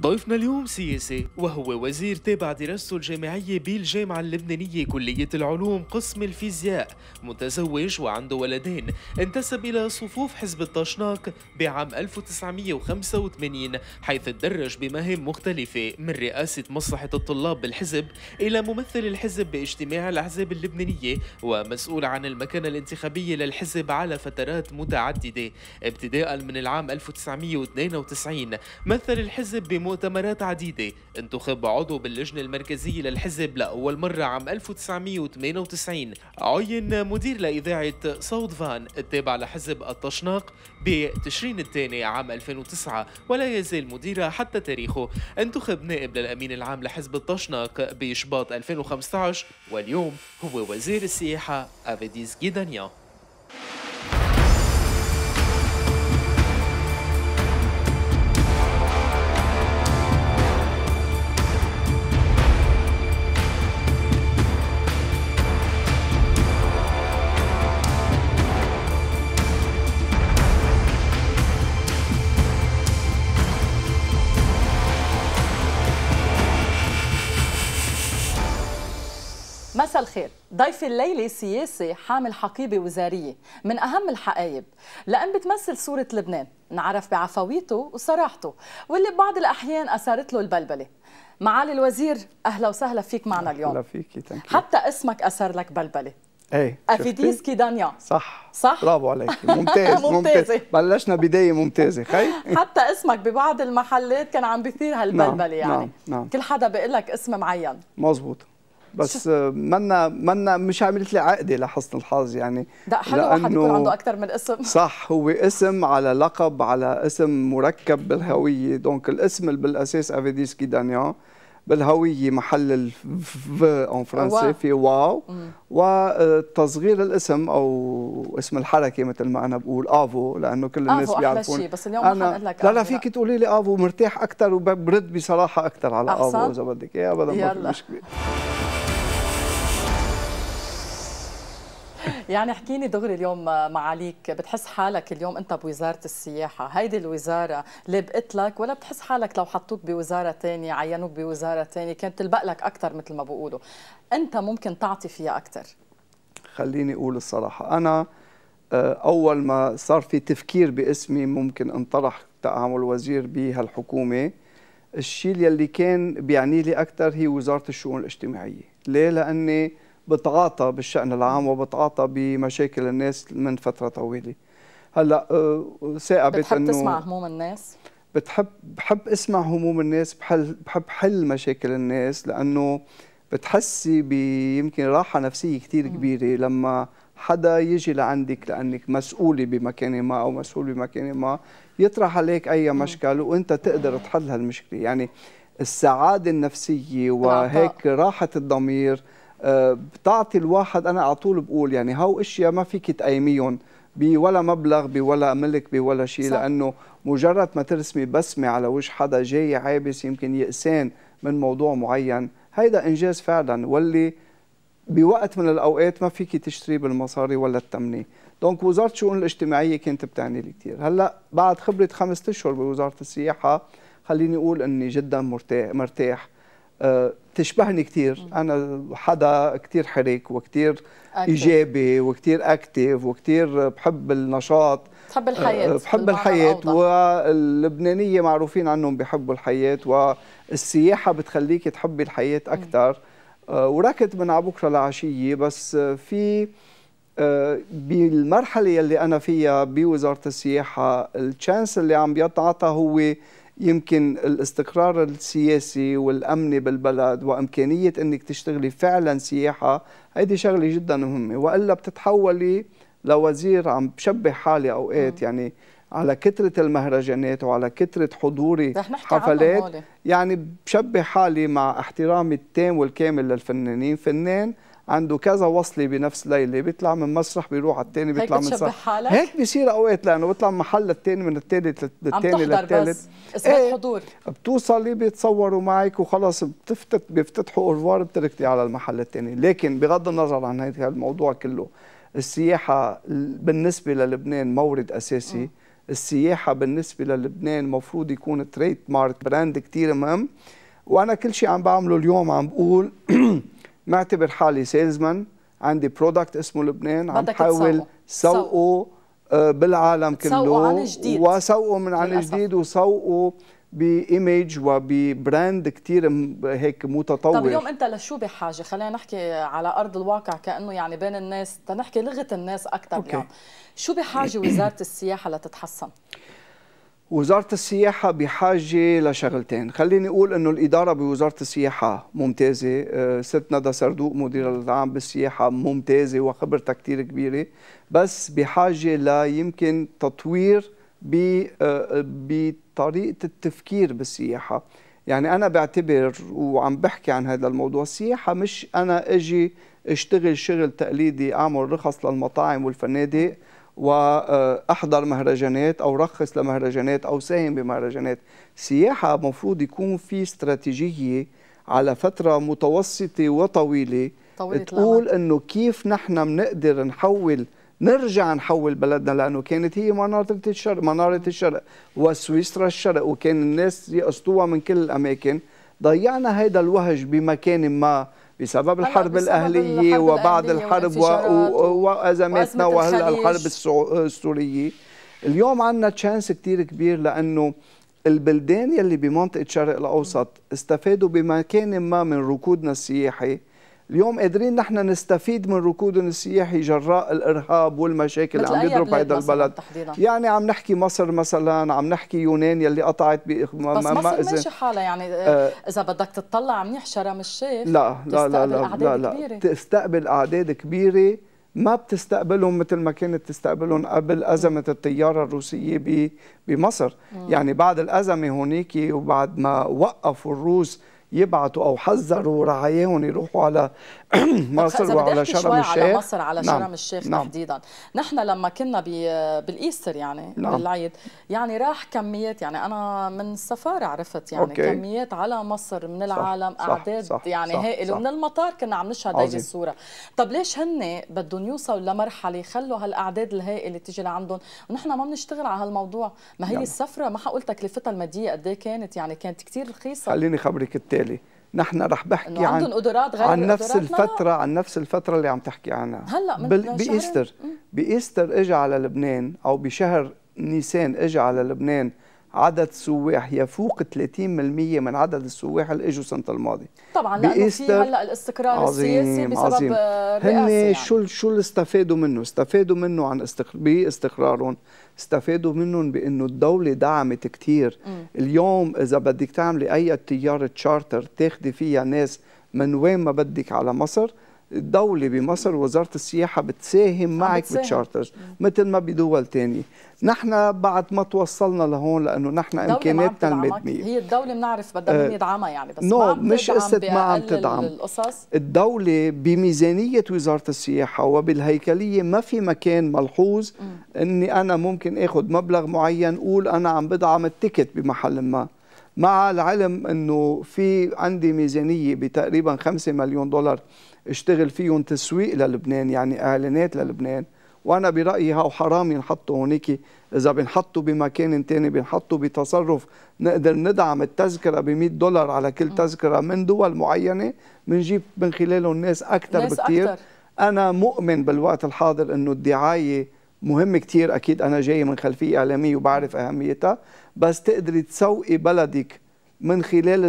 ضيفنا اليوم سياسي وهو وزير تابع دراسته الجامعية بالجامعة اللبنانية كلية العلوم قسم الفيزياء متزوج وعنده ولدين انتسب إلى صفوف حزب الطشناق بعام 1985 حيث تدرج بمهام مختلفة من رئاسة مصلحة الطلاب بالحزب إلى ممثل الحزب باجتماع الأحزاب اللبنانية ومسؤول عن المكانة الانتخابية للحزب على فترات متعددة ابتداء من العام 1992 مثل الحزب بم مؤتمرات عديدة انتخب عضو باللجنة المركزية للحزب لأول مرة عام 1998 عين مدير لإذاعة صوت فان التابع لحزب الطشناق بتشرين الثاني عام 2009 ولا يزال مديرها حتى تاريخه انتخب نائب للأمين العام لحزب الطشناق بشباط 2015 واليوم هو وزير السياحة أفيديس جيدانيا الخير ضيف الليلة سياسي حامل حقيبة وزارية من أهم الحقائب لأن بتمثل صورة لبنان نعرف بعفويته وصراحته واللي ببعض الأحيان أثارت له البلبلة معالي الوزير أهلا وسهلا فيك معنا اليوم أهلا فيك حتى اسمك أثر لك بلبلة ايه افيديس كيدانيا صح صح برافو عليك ممتاز ممتاز بلشنا بدايه ممتازه خي حتى اسمك ببعض المحلات كان عم بيثير هالبلبله نعم، يعني نعم. نعم. كل حدا بيقول لك اسم معين مزبوط بس منا منا مش عملت لي عقده لحسن الحظ يعني لا حلو واحد يكون عنده اكثر من اسم صح هو اسم على لقب على اسم مركب بالهويه دونك الاسم اللي بالاساس افيديسكي دانيان بالهويه محل الف اون فرنسي في واو وتصغير الاسم او اسم الحركه مثل ما انا بقول افو لانه كل الناس آفو بيعرفون أحلى شيء بس اليوم أنا ما لك لا لا فيك تقولي لي افو مرتاح اكثر وبرد بصراحه اكثر على افو اذا بدك اياه ابدا ما في مشكله يعني حكيني دغري اليوم معاليك بتحس حالك اليوم انت بوزاره السياحه هيدي الوزاره لبقت لك ولا بتحس حالك لو حطوك بوزاره ثانيه عينوك بوزاره ثانيه كانت تلبق لك اكثر مثل ما بقولوا انت ممكن تعطي فيها اكثر خليني اقول الصراحه انا آه، اول ما صار في تفكير باسمي ممكن انطرح تعامل وزير بهالحكومه الشيء يلي كان بيعني لي اكثر هي وزاره الشؤون الاجتماعيه ليه لاني بتعاطى بالشأن العام وبتعاطى بمشاكل الناس من فترة طويلة هلا آه، ثاقبت بتحب تسمع هموم الناس؟ بتحب بحب اسمع هموم الناس بحل بحب حل مشاكل الناس لانه بتحسي بيمكن راحه نفسيه كثير كبيره لما حدا يجي لعندك لانك مسؤوله بمكان ما او مسؤول بمكان ما يطرح عليك اي مشكل وانت تقدر تحل هالمشكله يعني السعاده النفسيه وهيك راحه الضمير آه، بتعطي الواحد انا على طول بقول يعني هاو اشياء ما فيك تقيميهم بولا مبلغ بولا ملك بولا شيء لانه مجرد ما ترسمي بسمه على وجه حدا جاي عابس يمكن يئسان من موضوع معين هيدا انجاز فعلا واللي بوقت من الاوقات ما فيك تشتري بالمصاري ولا التمني دونك وزاره الشؤون الاجتماعيه كانت بتعني لي كثير هلا بعد خبره خمسة اشهر بوزاره السياحه خليني اقول اني جدا مرتاح مرتاح آه، تشبهني كثير انا حدا كثير حرك وكثير ايجابي وكثير اكتف وكثير بحب النشاط بحب آه، الحياه بحب الحياه واللبنانيه معروفين عنهم بحبوا الحياه والسياحه بتخليك تحبي الحياه اكثر آه، وركض من على بكره لعشيه بس في بالمرحله يلي انا فيها بوزاره السياحه التشانس اللي عم بيتعطى هو يمكن الاستقرار السياسي والامني بالبلد وامكانيه انك تشتغلي فعلا سياحه هيدي شغله جدا مهمه والا بتتحولي لوزير عم بشبه حالي اوقات يعني على كثرة المهرجانات وعلى كثرة حضوري حفلات يعني بشبه حالي مع احترامي التام والكامل للفنانين فنان عنده كذا وصله بنفس ليله بيطلع من مسرح بيروح على الثاني بيطلع من مسرح حالك؟ هيك بيصير اوقات لانه بيطلع من محل للثاني من الثالث للثاني للثالث اسمه ايه حضور بتوصلي بيتصوروا معك وخلص بتفتت بيفتتحوا اورفوار بتركتي على المحل الثاني لكن بغض النظر عن هذا الموضوع كله السياحه بالنسبه للبنان مورد اساسي م. السياحه بالنسبه للبنان المفروض يكون تريد مارك براند كثير مهم وانا كل شيء عم بعمله اليوم عم بقول معتبر حالي سيلزمان عندي برودكت اسمه لبنان عم بحاول سوقه آه، بالعالم كله عن جديد وسوقه من عن جديد وسوقه بايمج وببراند كثير هيك متطور طب اليوم انت لشو بحاجه خلينا نحكي على ارض الواقع كانه يعني بين الناس تنحكي لغه الناس اكثر أوكي. يعني شو بحاجه وزاره السياحه لتتحسن وزارة السياحة بحاجة لشغلتين خليني أقول أنه الإدارة بوزارة السياحة ممتازة آه، ست ندى سردوق مديرة العام بالسياحة ممتازة وخبرتها كتير كبيرة بس بحاجة لا يمكن تطوير آه، بطريقة التفكير بالسياحة يعني أنا بعتبر وعم بحكي عن هذا الموضوع السياحة مش أنا أجي اشتغل شغل تقليدي أعمل رخص للمطاعم والفنادق واحضر مهرجانات او رخص لمهرجانات او ساهم بمهرجانات السياحه المفروض يكون في استراتيجيه على فتره متوسطه وطويله طويلة تقول انه كيف نحن بنقدر نحول نرجع نحول بلدنا لانه كانت هي مناره الشرق مناره الشرق وسويسرا الشرق وكان الناس يقصدوها من كل الاماكن ضيعنا هذا الوهج بمكان ما بسبب الحرب بسبب الأهلية الحرب وبعد الحرب وأزماتنا وهلا الحرب السورية اليوم عندنا تشانس كتير كبير لأنه البلدان يلي بمنطقة شرق الأوسط استفادوا بمكان ما من ركودنا السياحي اليوم قادرين نحن نستفيد من ركود السياحي جراء الارهاب والمشاكل اللي عم يضرب هذا البلد تحديدا. يعني عم نحكي مصر مثلا عم نحكي يونان يلي قطعت ب بس مصر ماشي حالها يعني آه اذا بدك تطلع منيح شرم الشيخ لا لا لا لا لا, لا, تستقبل اعداد كبيره ما بتستقبلهم مثل ما كانت تستقبلهم قبل أزمة الطيارة الروسية بمصر يعني بعد الأزمة هناك وبعد ما وقفوا الروس يبعتوا او حذروا رعاياهم يروحوا على مصر وعلى شرم الشيخ على مصر على نعم. شرم الشيخ نعم. تحديدا نحن لما كنا بالايستر يعني نعم. بالعيد يعني راح كميات يعني انا من السفاره عرفت يعني أوكي. كميات على مصر من العالم صح. اعداد صح. يعني صح. هائل صح. ومن المطار كنا عم نشهد هذه الصوره طب ليش هن بدهم يوصلوا لمرحله يخلوا هالاعداد الهائله تيجي لعندهم ونحن ما بنشتغل على هالموضوع ما هي نعم. السفره ما حقول تكلفتها الماديه قد إيه كانت يعني كانت كثير رخيصه خليني خبرك التالي التالي نحن رح بحكي عن قدرات غير عن نفس الفتره لا. عن نفس الفتره اللي عم تحكي عنها هلا من بايستر بايستر اجى على لبنان او بشهر نيسان اجى على لبنان عدد سواح يفوق 30% من عدد السواح اللي اجوا السنه الماضيه طبعا لانه في هلا الاستقرار عظيم السياسي بسبب عظيم. هن يعني. شو شو اللي استفادوا منه استفادوا منه عن استقر... باستقرارهم استفادوا منهم بانه الدوله دعمت كثير اليوم اذا بدك تعملي اي تيار تشارتر تاخذي فيها ناس من وين ما بدك على مصر الدوله بمصر وزاره السياحه بتساهم معك بالشارترز بتشارترز مثل ما بدول تانية نحن بعد ما توصلنا لهون لانه نحن امكاناتنا الماديه هي الدوله بنعرف بدها آه، يدعمها يعني بس نو ما عم مش قصه ما عم تدعم القصص الدوله بميزانيه وزاره السياحه وبالهيكليه ما في مكان ملحوظ م. اني انا ممكن اخذ مبلغ معين قول انا عم بدعم التيكت بمحل ما مع العلم انه في عندي ميزانيه بتقريبا 5 مليون دولار اشتغل فيهم تسويق للبنان يعني اعلانات للبنان وانا برايي هاو حرام ينحطوا هونيك اذا بنحطوا بمكان ثاني بنحطوا بتصرف نقدر ندعم التذكره ب 100 دولار على كل تذكره من دول معينه بنجيب من خلالهم ناس اكثر بكثير انا مؤمن بالوقت الحاضر انه الدعايه مهم كثير اكيد انا جاي من خلفيه اعلاميه وبعرف اهميتها بس تقدري تسوقي بلدك من خلال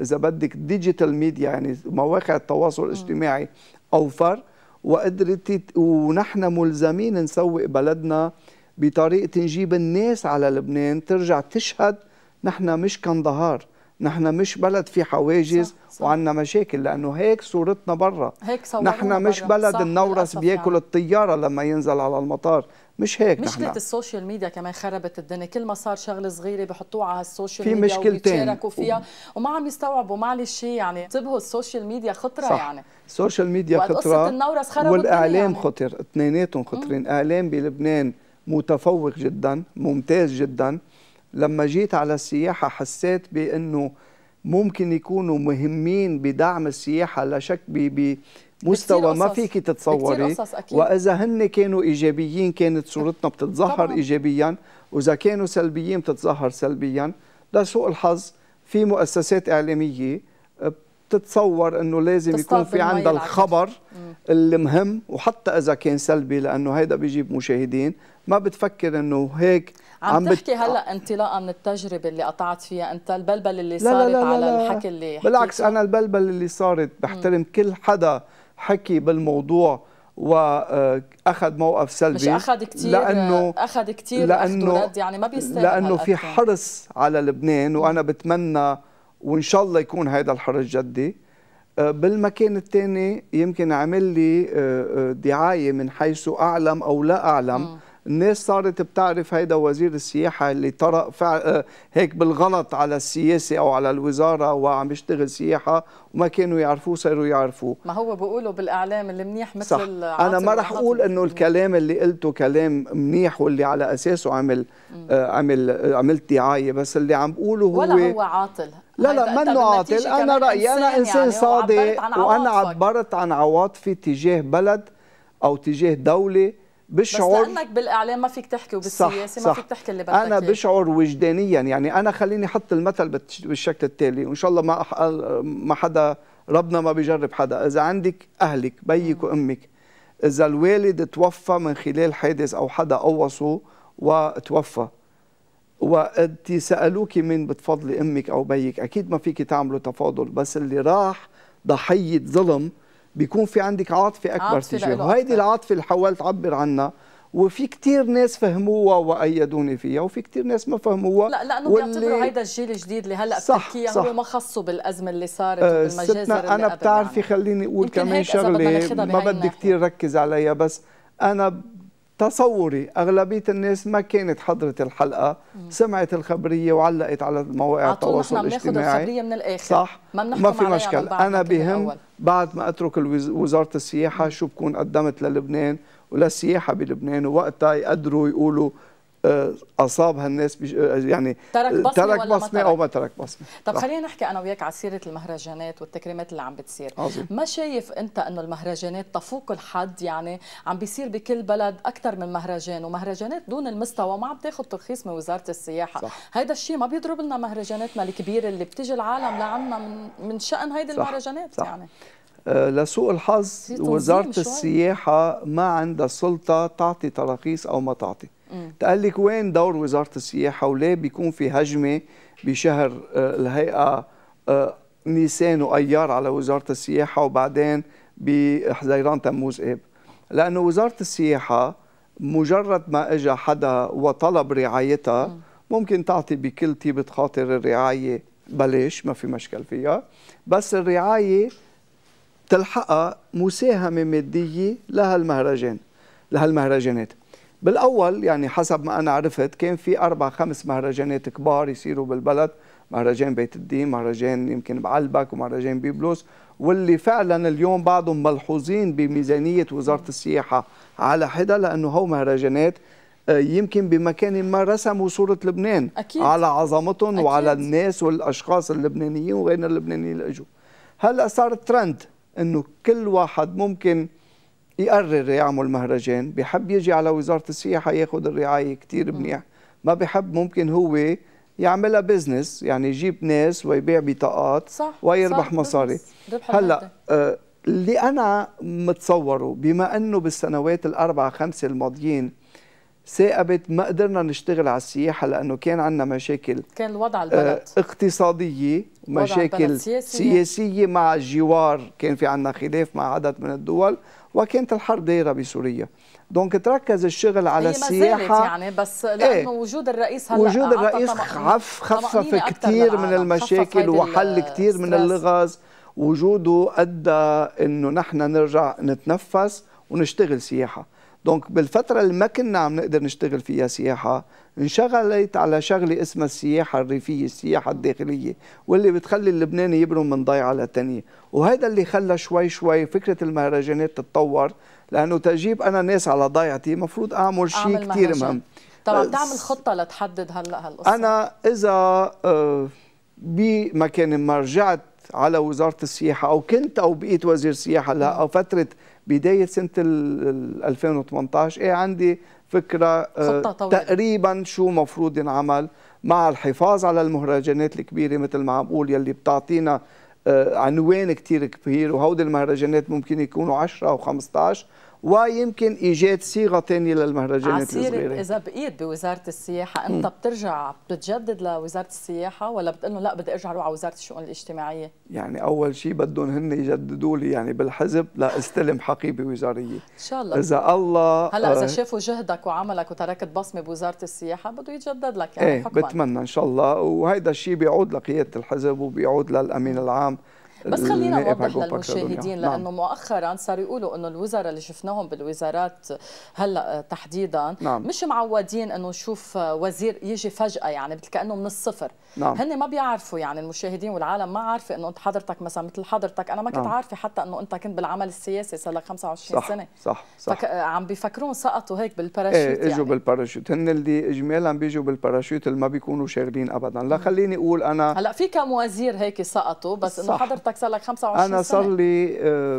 اذا بدك ديجيتال ميديا يعني مواقع التواصل آه. الاجتماعي اوفر وقدرت ونحن ملزمين نسوق بلدنا بطريقه نجيب الناس على لبنان ترجع تشهد نحن مش كندهار نحن مش بلد في حواجز وعندنا مشاكل لانه هيك صورتنا برا هيك نحن مش بلد النورس بياكل يعني. الطياره لما ينزل على المطار مش هيك مشكلة نحن. السوشيال ميديا كمان خربت الدنيا كل ما صار شغلة صغيرة بحطوها على السوشيال في ميديا مشكلتين فيها و... وما عم يستوعبوا معلش يعني انتبهوا السوشيال ميديا خطرة صح. يعني السوشيال ميديا خطرة النورس خربت والإعلام يعني. خطر اثنيناتهم خطرين إعلام بلبنان متفوق جدا ممتاز جدا لما جيت على السياحة حسيت بأنه ممكن يكونوا مهمين بدعم السياحة لا شك مستوى ما فيك تتصوري واذا هن كانوا ايجابيين كانت صورتنا بتتظهر طبعا. ايجابيا واذا كانوا سلبيين بتتظهر سلبيا لسوء الحظ في مؤسسات اعلاميه آه، بتتصور انه لازم يكون في عندها الخبر المهم وحتى اذا كان سلبي لانه هيدا بيجيب مشاهدين ما بتفكر انه هيك عم, عم تحكي بت... هلا انطلاقا من التجربه اللي قطعت فيها انت البلبل اللي لا صارت لا لا لا على الحكي اللي بالعكس انا البلبل اللي صارت بحترم كل حدا حكي بالموضوع واخذ موقف سلبي مش اخذ كثير لانه اخذ كثير لانه يعني ما بيستاهل لانه في حرص على لبنان وانا بتمنى وان شاء الله يكون هذا الحرص جدي أه، بالمكان الثاني يمكن عمل لي أه، أه، دعايه من حيث اعلم او لا اعلم م. الناس صارت بتعرف هيدا وزير السياحة اللي طرق فع... آه، هيك بالغلط على السياسة أو على الوزارة وعم يشتغل سياحة وما كانوا يعرفوه صاروا يعرفوه ما هو بيقولوا بالإعلام اللي منيح مثل صح. أنا ما رح أقول إنه الكلام اللي قلته كلام منيح واللي على أساسه عمل آه، عمل آه، عملت دعاية بس اللي عم بقوله هو ولا هو عاطل لا لا منه عاطل أنا رأيي أنا إنسان يعني صادق وأنا عبرت عن عواطفي تجاه بلد أو تجاه دولة بشعر بس لانك بالاعلام ما فيك تحكي وبالسياسه صح ما صح فيك تحكي اللي بدك انا بشعر وجدانيا يعني انا خليني احط المثل بالشكل التالي وان شاء الله ما ما حدا ربنا ما بيجرب حدا اذا عندك اهلك بيك وامك اذا الوالد توفى من خلال حادث او حدا قوصه وتوفى وانت سالوكي مين بتفضلي امك او بيك اكيد ما فيك تعملوا تفاضل بس اللي راح ضحيه ظلم بيكون في عندك عاطفه اكبر تجاهه وهيدي العاطفه اللي حاولت اعبر عنها وفي كتير ناس فهموها وأيدوني فيها وفي كتير ناس ما فهموها لا لأنه واللي... بيعتبروا هيدا الجيل الجديد اللي هلا صح بتحكيها صح هو ما خصه بالأزمة اللي صارت أه بالمجازر اللي أنا بتعرفي يعني. خليني أقول كمان شغلة ما بدي كتير ركز عليها بس أنا تصوري أغلبية الناس ما كانت حضرت الحلقة مم. سمعت الخبريه وعلقت على مواقع التواصل الاجتماعي الخبريه من الآخر صح ما, ما في مشكل أنا بهم بعد ما أترك وزارة السياحة شو بكون قدمت للبنان وللسياحة بلبنان ووقتها يقدروا يقولوا آه، اصابها الناس بش آه، يعني آه، ترك بصمه, ترك بصمة او ما ترك بصمه طب خلينا نحكي انا وياك على سيره المهرجانات والتكريمات اللي عم بتصير عظيم. ما شايف انت انه المهرجانات تفوق الحد يعني عم بيصير بكل بلد اكثر من مهرجان ومهرجانات دون المستوى ما عم تاخذ ترخيص من وزاره السياحه صح. هيدا الشيء ما بيضرب لنا مهرجاناتنا الكبيره اللي بتجي العالم لعنا من من شان هيدي المهرجانات صح. يعني لسوء الحظ وزارة السياحة ما عندها سلطة تعطي تراخيص أو ما تعطي تقال لك وين دور وزاره السياحه وليه بيكون في هجمه بشهر آه، الهيئه آه، نيسان وايار على وزاره السياحه وبعدين بحزيران تموز اب لانه وزاره السياحه مجرد ما اجى حدا وطلب رعايتها ممكن تعطي بكل طيبه خاطر الرعايه بلاش ما في مشكل فيها بس الرعايه تلحقها مساهمه ماديه لهالمهرجان لهالمهرجانات بالاول يعني حسب ما انا عرفت كان في اربع خمس مهرجانات كبار يصيروا بالبلد مهرجان بيت الدين مهرجان يمكن بعلبك ومهرجان بيبلوس واللي فعلا اليوم بعضهم ملحوظين بميزانيه وزاره السياحه على حدا لانه هو مهرجانات آه، يمكن بمكان ما رسموا صورة لبنان أكيد. على عظمتهم أكيد. وعلى الناس والأشخاص اللبنانيين وغير اللبنانيين اللي أجوا هلأ صار ترند أنه كل واحد ممكن يقرر يعمل مهرجان بحب يجي على وزارة السياحة ياخذ الرعاية كثير منيح ما بحب ممكن هو يعملها بزنس يعني يجيب ناس ويبيع بطاقات صح ويربح صح مصاري هلا آه اللي انا متصوره بما انه بالسنوات الاربعه خمسه الماضيين ثاقبت ما قدرنا نشتغل على السياحه لانه كان عندنا مشاكل كان الوضع آه، البلد آه اقتصاديه مشاكل سياسية. سياسيه مع الجوار كان في عندنا خلاف مع عدد من الدول وكانت الحرب دايره بسوريا دونك تركز الشغل على السياحه يعني بس إيه. لانه ايه؟ وجود الرئيس هلا وجود الرئيس خف خفف كثير من المشاكل وحل كثير من اللغز وجوده ادى انه نحن نرجع نتنفس ونشتغل سياحه دونك بالفترة اللي ما كنا عم نقدر نشتغل فيها سياحة انشغلت على شغلة اسمها السياحة الريفية السياحة الداخلية واللي بتخلي اللبناني يبرم من ضيعة لتانية وهذا اللي خلى شوي شوي فكرة المهرجانات تتطور لأنه تجيب أنا ناس على ضيعتي مفروض أعمل شيء كثير مهم طبعا أه، تعمل خطة لتحدد هلأ هالقصة أنا إذا أه، بمكان ما رجعت على وزارة السياحة أو كنت أو بقيت وزير سياحة لها أو فترة بدايه سنه 2018 ايه عندي فكره آه، تقريبا شو مفروض ينعمل مع الحفاظ على المهرجانات الكبيره مثل ما عم بقول يلي بتعطينا آه، عنوان كتير كبير وهودي المهرجانات ممكن يكونوا 10 او 15 ويمكن ايجاد صيغه ثانيه للمهرجانات الصغيره اذا بقيت بوزاره السياحه انت بترجع بتتجدد لوزاره السياحه ولا بتقول لا بدي ارجع اروح على وزاره الشؤون الاجتماعيه يعني اول شيء بدهم هن يجددوا لي يعني بالحزب لاستلم حقيبه وزاريه ان شاء الله اذا الله هلا اذا آه، شافوا جهدك وعملك وتركت بصمه بوزاره السياحه بده يتجدد لك يعني ايه حكما بتمنى ان شاء الله وهيدا الشيء بيعود لقياده الحزب وبيعود للامين العام بس خلينا نوضح للمشاهدين يعني. لانه نعم. مؤخرا صاروا يقولوا انه الوزراء اللي شفناهم بالوزارات هلا آه، تحديدا نعم. مش معودين انه نشوف آه، وزير يجي فجاه يعني مثل كانه من الصفر نعم. هن ما بيعرفوا يعني المشاهدين والعالم ما عارفه انه انت حضرتك مثلا مثل حضرتك انا ما كنت نعم. عارفه حتى انه انت كنت بالعمل السياسي صار لك 25 صح سنه صح صح فك... آه، عم بيفكرون سقطوا هيك بالباراشوت ايه اجوا يعني. بالباراشوت هن اللي اجمالا بيجوا بالباراشوت اللي ما بيكونوا شاغلين ابدا لا خليني اقول انا هلا في كم وزير هيك سقطوا بس انه حضرتك حضرتك صار لك 25 أنا صار لي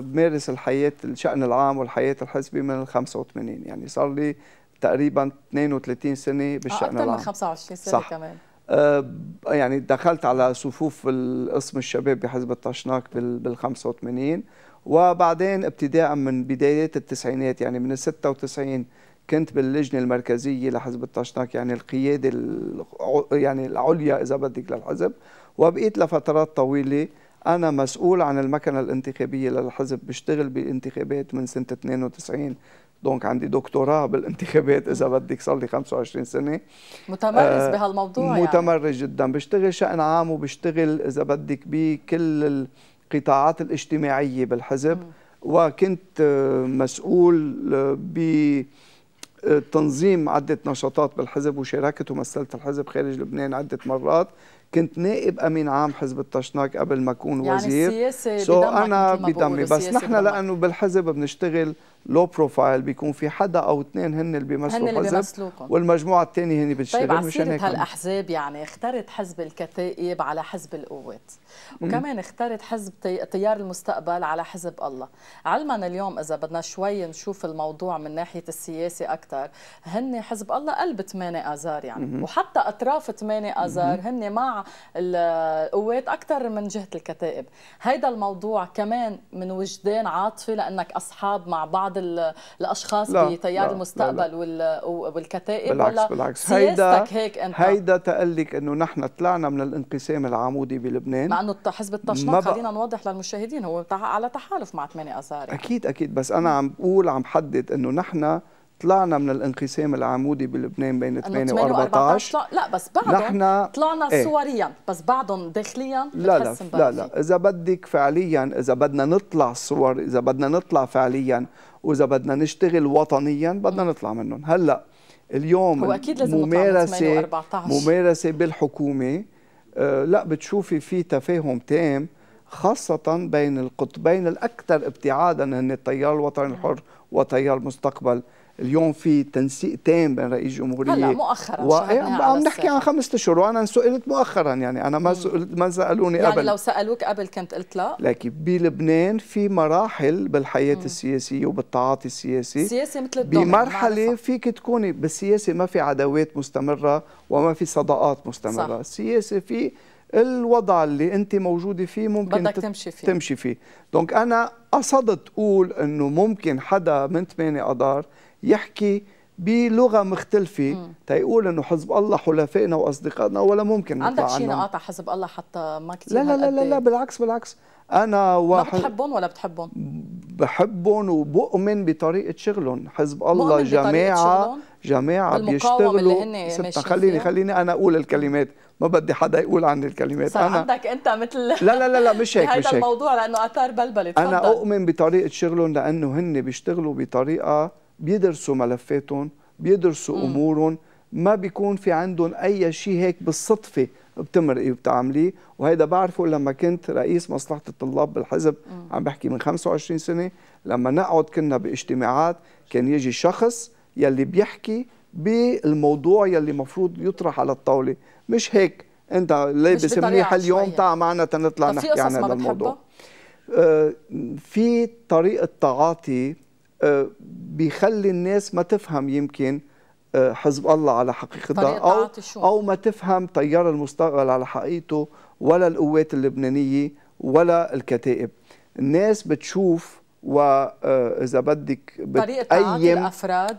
بمارس آه، الحياة الشأن العام والحياة الحزبي من ال 85 يعني صار لي تقريبا 32 سنة بالشأن العام أكثر من 25 سنة صح. كمان آه، يعني دخلت على صفوف قسم الشباب بحزب الطشناك بال 85 وبعدين ابتداء من بدايات التسعينات يعني من ال 96 كنت باللجنه المركزيه لحزب الطشناك يعني القياده يعني العليا اذا بدك للحزب وبقيت لفترات طويله انا مسؤول عن المكنه الانتخابيه للحزب بشتغل بالانتخابات من سنه 92 دونك عندي دكتوراه بالانتخابات اذا بدك صار لي 25 سنه متمرس آه بهالموضوع يعني. متمرس جدا بشتغل شان عام وبشتغل اذا بدك بكل القطاعات الاجتماعيه بالحزب م. وكنت آه، مسؤول آه، ب آه، تنظيم عدة نشاطات بالحزب وشاركت ومثلت الحزب خارج لبنان عدة مرات كنت نائب امين عام حزب الطشناك قبل ما اكون يعني وزير يعني السياسه so بدمك انا بدمي بس نحن لانه بالحزب بنشتغل لو بروفايل بيكون في حدا او اثنين هن اللي بيمثلوا حزب والمجموعه الثانيه هن بتشتغل طيب مشان هيك هالاحزاب يعني اخترت حزب الكتائب على حزب القوات وكمان اخترت حزب تيار المستقبل على حزب الله علما اليوم اذا بدنا شوي نشوف الموضوع من ناحيه السياسه اكثر هن حزب الله قلب 8 اذار يعني مم. وحتى اطراف 8 اذار هن مع القوات اكثر من جهه الكتائب هيدا الموضوع كمان من وجدان عاطفي لانك اصحاب مع بعض بعض الاشخاص لا بتيار المستقبل لا لا. والكتائب بالعكس بالعكس بالعكس هيدا هيك انت هيدا تقلك انه نحن طلعنا من الانقسام العمودي بلبنان مع انه حزب التشنق خلينا نوضح للمشاهدين هو على تحالف مع 8 اذار اكيد اكيد بس انا عم بقول عم حدد انه نحن طلعنا من الانقسام العمودي بلبنان بين 8 و14 لا بس بعدهم نحن طلعنا ايه؟ صوريا بس بعدهم داخليا لا لا لا لا اذا بدك فعليا اذا بدنا نطلع صور اذا بدنا نطلع فعليا واذا بدنا نشتغل وطنيا بدنا نطلع منهم هلا اليوم هو أكيد لازم ممارسه ممارسه بالحكومه آه لا بتشوفي في تفاهم تام خاصة بين القطبين الأكثر ابتعادا هن التيار الوطني الحر وتيار مستقبل اليوم في تنسيق تام بين رئيس جمهوريه هلا مؤخرا و... عم نحكي عن خمسة اشهر وانا سئلت مؤخرا يعني انا ما سئلت ما سالوني يعني قبل يعني لو سالوك قبل كنت قلت لا لكن بلبنان في مراحل بالحياه مم. السياسيه وبالتعاطي السياسي السياسه مثل بمرحله معرفة. فيك تكوني بالسياسه ما في عداوات مستمره وما في صداقات مستمره صح. السياسه في الوضع اللي انت موجوده فيه ممكن بدك تمشي فيه تمشي فيه دونك انا قصدت اقول انه ممكن حدا من 8 اذار يحكي بلغه مختلفه تيقول انه حزب الله حلفائنا واصدقائنا ولا ممكن عندك شيء على حزب الله حتى ما كثير لا لا لا, لا لا إيه؟ بالعكس بالعكس انا واحد ما بتحبهم ولا بتحبهم؟ بحبهم وبؤمن بطريقه شغلهم حزب الله جماعه جماعه بيشتغلوا اللي هن خليني خليني انا اقول الكلمات ما بدي حدا يقول عني الكلمات صار أنا عندك انت مثل لا لا لا, لا مش هيك مش هيك الموضوع لانه اثار بلبله انا اؤمن بطريقه شغلهم لانه هن بيشتغلوا بطريقه بيدرسوا ملفاتهم بيدرسوا امورهم ما بيكون في عندهم اي شيء هيك بالصدفه بتمرقي وبتعمليه وهيدا بعرفه لما كنت رئيس مصلحه الطلاب بالحزب م. عم بحكي من 25 سنه لما نقعد كنا باجتماعات كان يجي شخص يلي بيحكي بالموضوع يلي المفروض يطرح على الطاوله مش هيك انت لابس منيح اليوم تعا معنا تنطلع نحكي عن هذا الموضوع آه في طريقه تعاطي آه، بيخلي الناس ما تفهم يمكن آه، حزب الله على حقيقتها او او ما تفهم تيار المستقبل على حقيقته ولا القوات اللبنانيه ولا الكتائب الناس بتشوف واذا آه، بدك بتقيم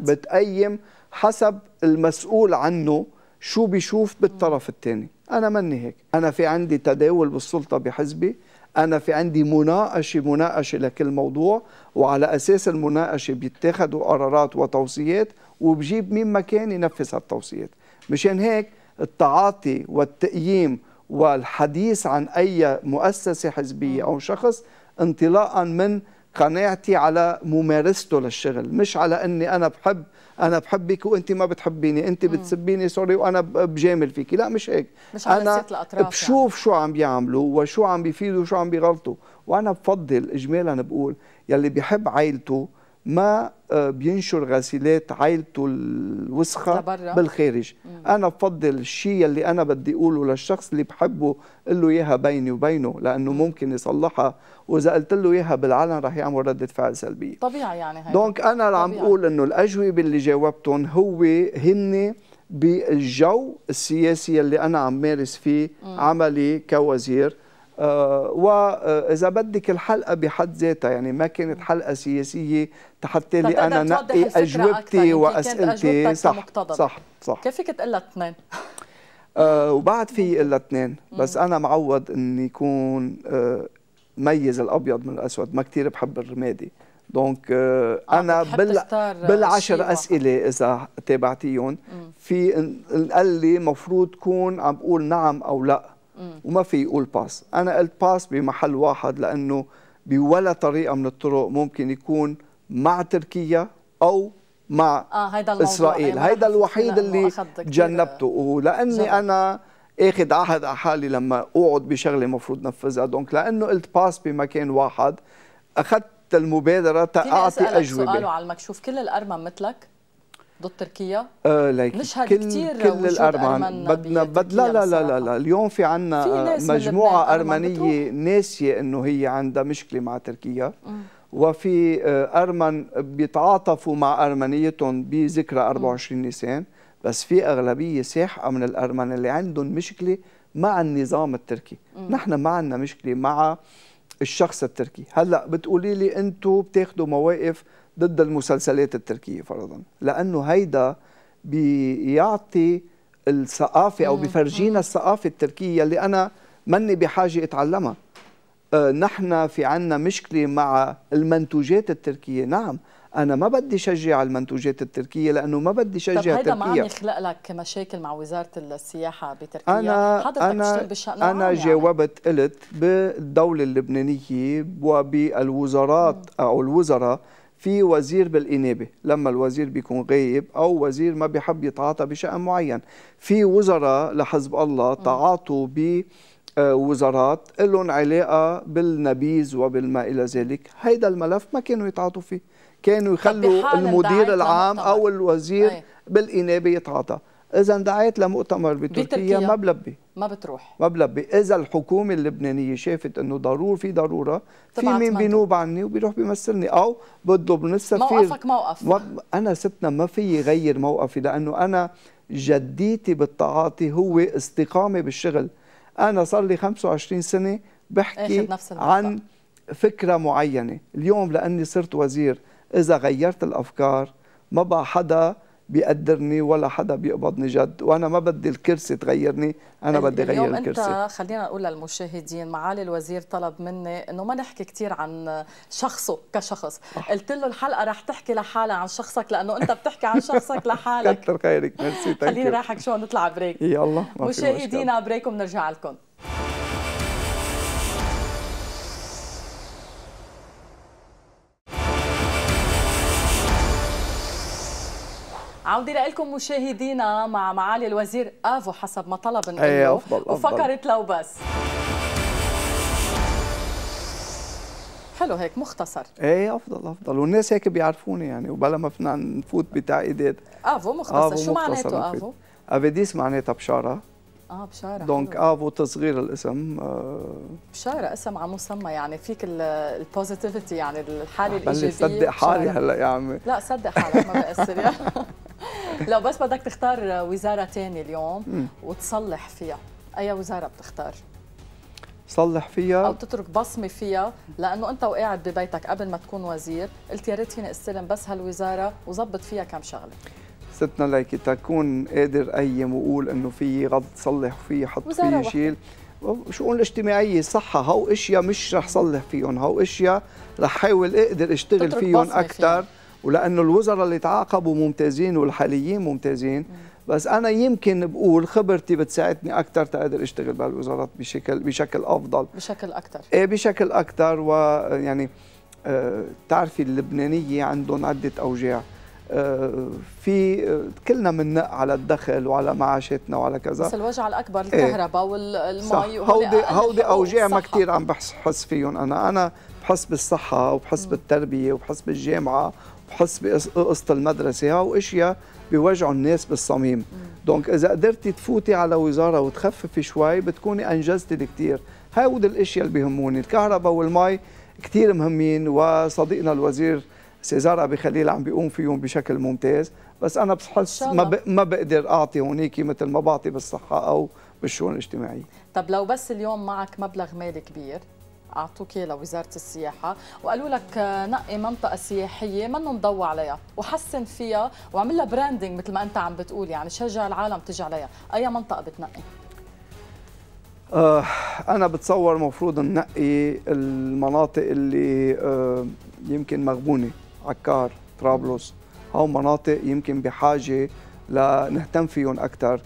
بتقيم حسب المسؤول عنه شو بيشوف بالطرف الثاني انا مني هيك انا في عندي تداول بالسلطه بحزبي انا في عندي مناقشه مناقشه لكل موضوع وعلى أساس المناقشة بيتاخدوا قرارات وتوصيات وبجيب مين مكان ينفذ هالتوصيات مشان هيك التعاطي والتقييم والحديث عن أي مؤسسة حزبية أو شخص انطلاقا من قناعتي على ممارسته للشغل مش على أني أنا بحب انا بحبك وانت ما بتحبيني انت بتسبيني سوري وانا بجامل فيك لا مش هيك مش انا يعني. بشوف يعني. شو عم بيعملوا وشو عم بيفيدوا وشو عم بيغلطوا وانا بفضل اجمالا بقول يلي بيحب عائلته ما آه، بينشر غسيلات عائلته الوسخه بالخارج مم. انا بفضل الشيء اللي انا بدي اقوله للشخص اللي بحبه قل له اياها بيني وبينه لانه مم. ممكن يصلحها واذا قلت له اياها بالعلن رح يعمل رده فعل سلبيه طبيعي يعني هي. دونك انا اللي عم بقول انه الاجوبه اللي جاوبتهم هو هن بالجو السياسي اللي انا عم مارس فيه مم. عملي كوزير آه، واذا آه، بدك الحلقه بحد ذاتها يعني ما كانت حلقه سياسيه حتى لي انا نقي اجوبتي واسئلتي صح صح صح كيف فيك تقول اثنين؟ آه، وبعد في الا اثنين بس انا معود اني يكون ميز الابيض من الاسود ما كثير بحب الرمادي دونك انا بال بالعشر اسئله اذا تابعتيهم في قال لي مفروض تكون عم بقول نعم او لا وما في يقول باس انا قلت باس بمحل واحد لانه بولا طريقه من الطرق ممكن يكون مع تركيا او مع آه هيدا اسرائيل هيدا الوحيد اللي آه. جنبته ولاني انا اخذ عهد على حالي لما اقعد بشغله مفروض نفذها دونك لانه قلت باس بمكان واحد اخذت المبادره تاعطي اجوبه سؤال على المكشوف كل الارمن مثلك ضد تركيا؟ آه ليك نشهد كل كتير كل الارمن بدنا بد لا, لا لا لا لا اليوم في عندنا مجموعه ارمنيه ناسيه انه هي عندها مشكله مع تركيا وفي آه، ارمن بيتعاطفوا مع ارمنيتهم بذكرى 24 نيسان بس في اغلبيه ساحقه من الارمن اللي عندهم مشكله مع النظام التركي مم. نحن ما عندنا مشكله مع الشخص التركي هلا بتقولي لي انتم بتاخذوا مواقف ضد المسلسلات التركيه فرضا لانه هيدا بيعطي الثقافه او بفرجينا الثقافه التركيه اللي انا مني بحاجه اتعلمها آه، نحن في عنا مشكله مع المنتوجات التركيه نعم انا ما بدي شجع المنتوجات التركيه لانه ما بدي شجع طب هيدا ما عم يخلق لك مشاكل مع وزاره السياحه بتركيا انا انا انا يعني؟ جاوبت يعني. قلت بالدوله اللبنانيه وبالوزارات او الوزراء في وزير بالإنابة لما الوزير بيكون غايب أو وزير ما بيحب يتعاطى بشأن معين في وزراء لحزب الله تعاطوا ب وزارات لهم علاقة بالنبيذ وبالما إلى ذلك هيدا الملف ما كانوا يتعاطوا فيه كانوا يخلوا المدير العام او الوزير أي. بالانابه يتعاطى اذا دعيت لمؤتمر بتركيا, بتركيا ما بلبي ما بتروح ما بلبي اذا الحكومه اللبنانيه شافت انه ضروري في ضروره في مين بينوب عني وبيروح بيمثلني او بده من السفير موقفك موقف انا ستنا ما في غير موقفي لانه انا جديتي بالتعاطي هو استقامه بالشغل انا صار لي 25 سنه بحكي عن فكره معينه اليوم لاني صرت وزير اذا غيرت الافكار ما بقى حدا بيقدرني ولا حدا بيقبضني جد وانا ما بدي الكرسي تغيرني انا بدي اغير اليوم الكرسي انت خلينا نقول للمشاهدين معالي الوزير طلب مني انه ما نحكي كثير عن شخصه كشخص آه. قلت له الحلقه رح تحكي لحالها عن شخصك لانه انت بتحكي عن شخصك لحالك كثر خيرك ميرسي خليني رايحك شو نطلع بريك يلا مشاهدينا بريك وبنرجع لكم عودة لكم مشاهدينا مع معالي الوزير افو حسب ما طلب نقول أيه أفضل أفضل. وفكرت لو بس حلو هيك مختصر ايه افضل افضل والناس هيك بيعرفوني يعني وبلا ما فينا نفوت بتعقيدات افو مختصر آفو شو معناته افو؟ افيديس معناتها بشاره اه بشاره دونك افو تصغير الاسم آه بشاره اسم على مسمى يعني فيك البوزيتيفيتي يعني الحاله الايجابيه بلش صدق حالي هلا يا عمي لا صدق حالك ما بأثر يعني لو بس بدك تختار وزاره ثانيه اليوم وتصلح فيها اي وزاره بتختار صلح فيها او تترك بصمه فيها لانه انت وقاعد ببيتك قبل ما تكون وزير قلت يا ريت فيني استلم بس هالوزاره وظبط فيها كم شغله ستنا ليكي تكون قادر ايم وقول انه في غض صلح فيه حط فيه شيل شؤون الاجتماعية صحة هو اشياء مش رح صلح فيهم هو اشياء رح حاول اقدر اشتغل فيهم اكثر فيه. ولانه الوزراء اللي تعاقبوا ممتازين والحاليين ممتازين بس انا يمكن بقول خبرتي بتساعدني اكثر تقدر اشتغل بهالوزارات بشكل بشكل افضل بشكل اكثر ايه بشكل اكثر ويعني بتعرفي آه اللبنانيه عندهم عده اوجاع آه في آه، كلنا بننق على الدخل وعلى معاشاتنا وعلى كذا بس الوجع الاكبر إيه. الكهرباء إيه؟ والمي هودي هودي اوجاع ما كثير عم بحس فيهم انا انا بحس بالصحه وبحس بالتربيه وبحس بالجامعه بحس بقصة المدرسه ها واشياء بيوجعوا الناس بالصميم دونك اذا قدرتي تفوتي على وزاره وتخففي شوي بتكوني انجزتي الكثير هاود الاشياء اللي بيهموني الكهرباء والمي كثير مهمين وصديقنا الوزير سيزار ابي خليل عم بيقوم فيهم بشكل ممتاز بس انا بحس ما, ب... ما بقدر اعطي هونيك مثل ما بعطي بالصحه او بالشؤون الاجتماعيه طب لو بس اليوم معك مبلغ مالي كبير اعطوك لوزاره السياحه وقالوا لك آه، نقي منطقه سياحيه ما نضوى عليها وحسن فيها وعمل لها براندنج مثل ما انت عم بتقول يعني شجع العالم تجي عليها اي منطقه بتنقي آه انا بتصور مفروض ننقي المناطق اللي آه يمكن مغبونه عكار طرابلس هاو مناطق يمكن بحاجه لنهتم فيهم اكثر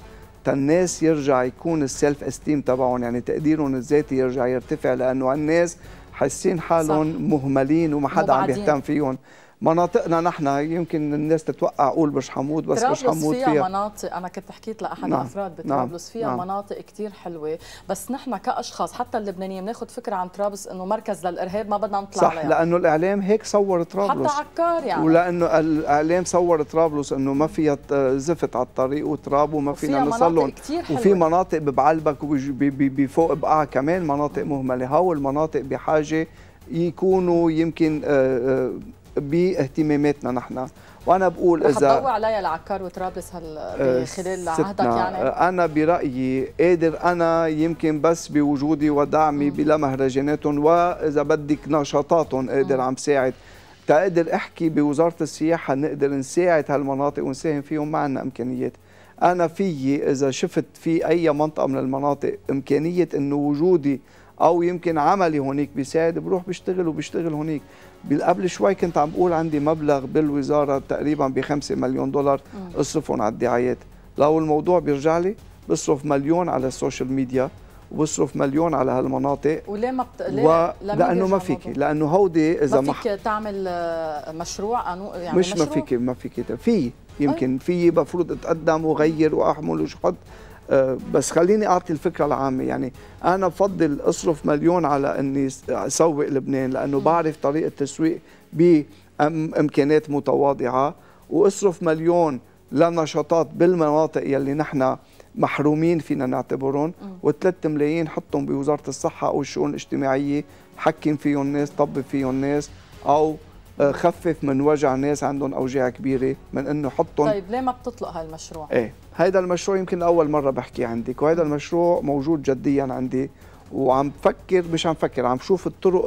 الناس يرجع يكون السيلف استيم تبعهم يعني تقديرهم الذاتي يرجع يرتفع لانه الناس حاسين حالهم مهملين وما حدا عم يهتم فيهم مناطقنا نحن يمكن الناس تتوقع اقول مش حمود بس مش حمود فيها, فيها مناطق انا كنت حكيت لاحد نعم. الافراد نعم، بطرابلس نعم. فيها نعم. مناطق كثير حلوه بس نحن كاشخاص حتى اللبنانيين بناخذ فكره عن طرابلس انه مركز للارهاب ما بدنا نطلع صح عليها. لانه الاعلام هيك صور طرابلس حتى عكار يعني ولانه الاعلام صور طرابلس انه ما فيها زفت على الطريق وتراب وما فينا نوصل لهم وفي مناطق ببعلبك وبفوق بقعه كمان مناطق مهمله هول المناطق بحاجه يكونوا يمكن آه، آه، باهتماماتنا نحن وانا بقول اذا تضوي عليها العكار وطرابلس هال آه، خلال عهدك آه، يعني انا برايي قادر انا يمكن بس بوجودي ودعمي بلا مهرجاناتهم واذا بدك نشاطاتهم قادر عم ساعد تقدر احكي بوزاره السياحه نقدر نساعد هالمناطق ونساهم فيهم معنا امكانيات انا فيي اذا شفت في اي منطقه من المناطق امكانيه انه وجودي او يمكن عملي هونيك بيساعد بروح بيشتغل وبيشتغل هونيك قبل شوي كنت عم بقول عندي مبلغ بالوزاره تقريبا ب 5 مليون دولار اصرفهم على الدعايات لو الموضوع بيرجع لي بصرف مليون على السوشيال ميديا وبصرف مليون على هالمناطق وليه ما بت... ليه و... لانه ما فيكي لانه هودي اذا ما فيك مح... تعمل آه، مشروع أنو... يعني مش مشروع؟ ما فيكي ما فيكي في يمكن في مفروض اتقدم وغير واحمل وشحط آه، بس خليني اعطي الفكره العامه يعني انا بفضل اصرف مليون على اني اسوق لبنان لانه بعرف طريقه تسويق بامكانات متواضعه واصرف مليون لنشاطات بالمناطق يلي نحن محرومين فينا نعتبرهم و3 ملايين حطهم بوزاره الصحه او الشؤون الاجتماعيه حكم فيهم ناس طب فيهم ناس او خفف من وجع ناس عندهم اوجاع كبيره من انه حطهم طيب ليه ما بتطلق هالمشروع؟ ايه هيدا المشروع يمكن اول مره بحكي عندك وهيدا المشروع موجود جديا عندي وعم بفكر مش عم فكر عم شوف الطرق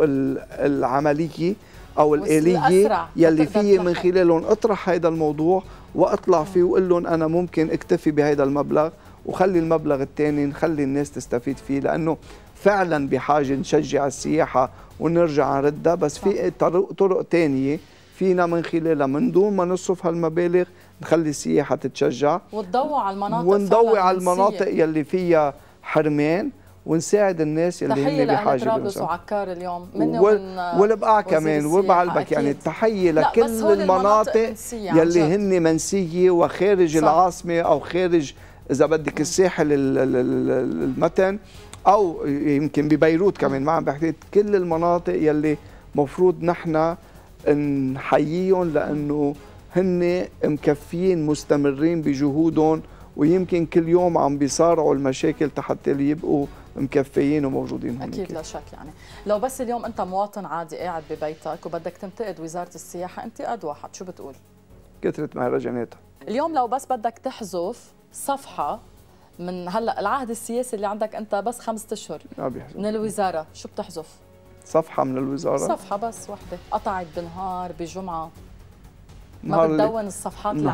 العمليه او الاليه يلي في من خلالهم اطرح هيدا الموضوع واطلع فيه وقول لهم انا ممكن اكتفي بهيدا المبلغ وخلي المبلغ الثاني نخلي الناس تستفيد فيه لانه فعلا بحاجه نشجع السياحه ونرجع نردها بس في طرق طرق ثانيه فينا من خلالها من دون ما نصرف هالمبالغ نخلي السياحه تتشجع وتضوي على المناطق ونضوي على المناطق يلي فيها حرمان ونساعد الناس اللي هن بحاجه تحيه لطرابلس وعكار اليوم مني ومن والبقاع كمان وبعلبك يعني التحيه لكل المناطق يلي هن منسيه وخارج العاصمه او خارج اذا بدك الساحل المتن او يمكن ببيروت كمان ما عم بحكي كل المناطق يلي مفروض نحن نحييهم لانه هن مكفيين مستمرين بجهودهم ويمكن كل يوم عم بيصارعوا المشاكل حتى يبقوا مكفيين وموجودين هون اكيد لا شك يعني لو بس اليوم انت مواطن عادي قاعد ببيتك وبدك تنتقد وزاره السياحه انتقاد واحد شو بتقول كثره مهرجاناتها اليوم لو بس بدك تحذف صفحه من هلا العهد السياسي اللي عندك انت بس خمسة اشهر من الوزاره شو بتحذف؟ صفحه من الوزاره صفحه بس وحده قطعت بنهار بجمعه ما بتدون الصفحات اللي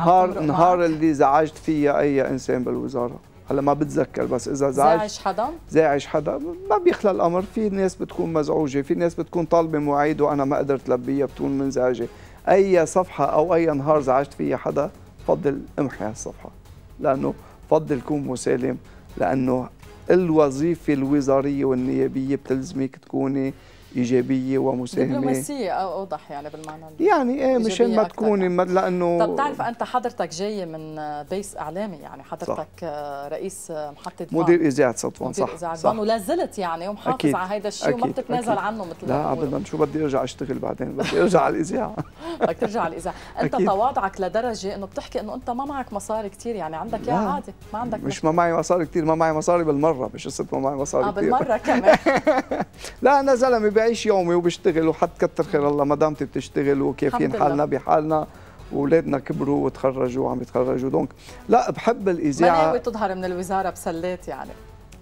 نهار معك. اللي زعجت فيها اي انسان بالوزاره هلا ما بتذكر بس اذا زعج زعج حدا زعج حدا ما بيخلى الامر في ناس بتكون مزعوجه في ناس بتكون طالبه مواعيد وانا ما قدرت لبيها بتكون منزعجه اي صفحه او اي نهار زعجت فيها حدا بفضل امحي هالصفحه لانه بفضل كون مسالم لانه الوظيفه الوزاريه والنيابيه بتلزمك تكوني ايجابيه ومساهمه دبلوماسيه اوضح يعني بالمعنى يعني ايه مشان ما تكوني يعني. لانه طب تعرف انت حضرتك جاي من بيس اعلامي يعني حضرتك صح. رئيس محطه مدير اذاعه سطوان صح مدير اذاعه سطوان ولا زلت يعني ومحافظ أكيد. على هذا الشيء وما بتتنازل عنه مثل لا ابدا شو بدي ارجع اشتغل بعدين بدي ارجع على الاذاعه بدك ترجع على الاذاعه انت تواضعك لدرجه انه بتحكي انه انت ما معك مصاري كثير يعني عندك يا عادي ما عندك مش ما معي مصاري كثير ما معي مصاري بالمره مش قصه ما معي مصاري كثير اه بالمره كمان لا انا زلمه بعيش يومي وبشتغل وحد كتر خير الله مدامتي بتشتغل وكيفين حالنا بحالنا واولادنا كبروا وتخرجوا وعم يتخرجوا دونك لا بحب الاذاعه مناوي تظهر من الوزاره بسلات يعني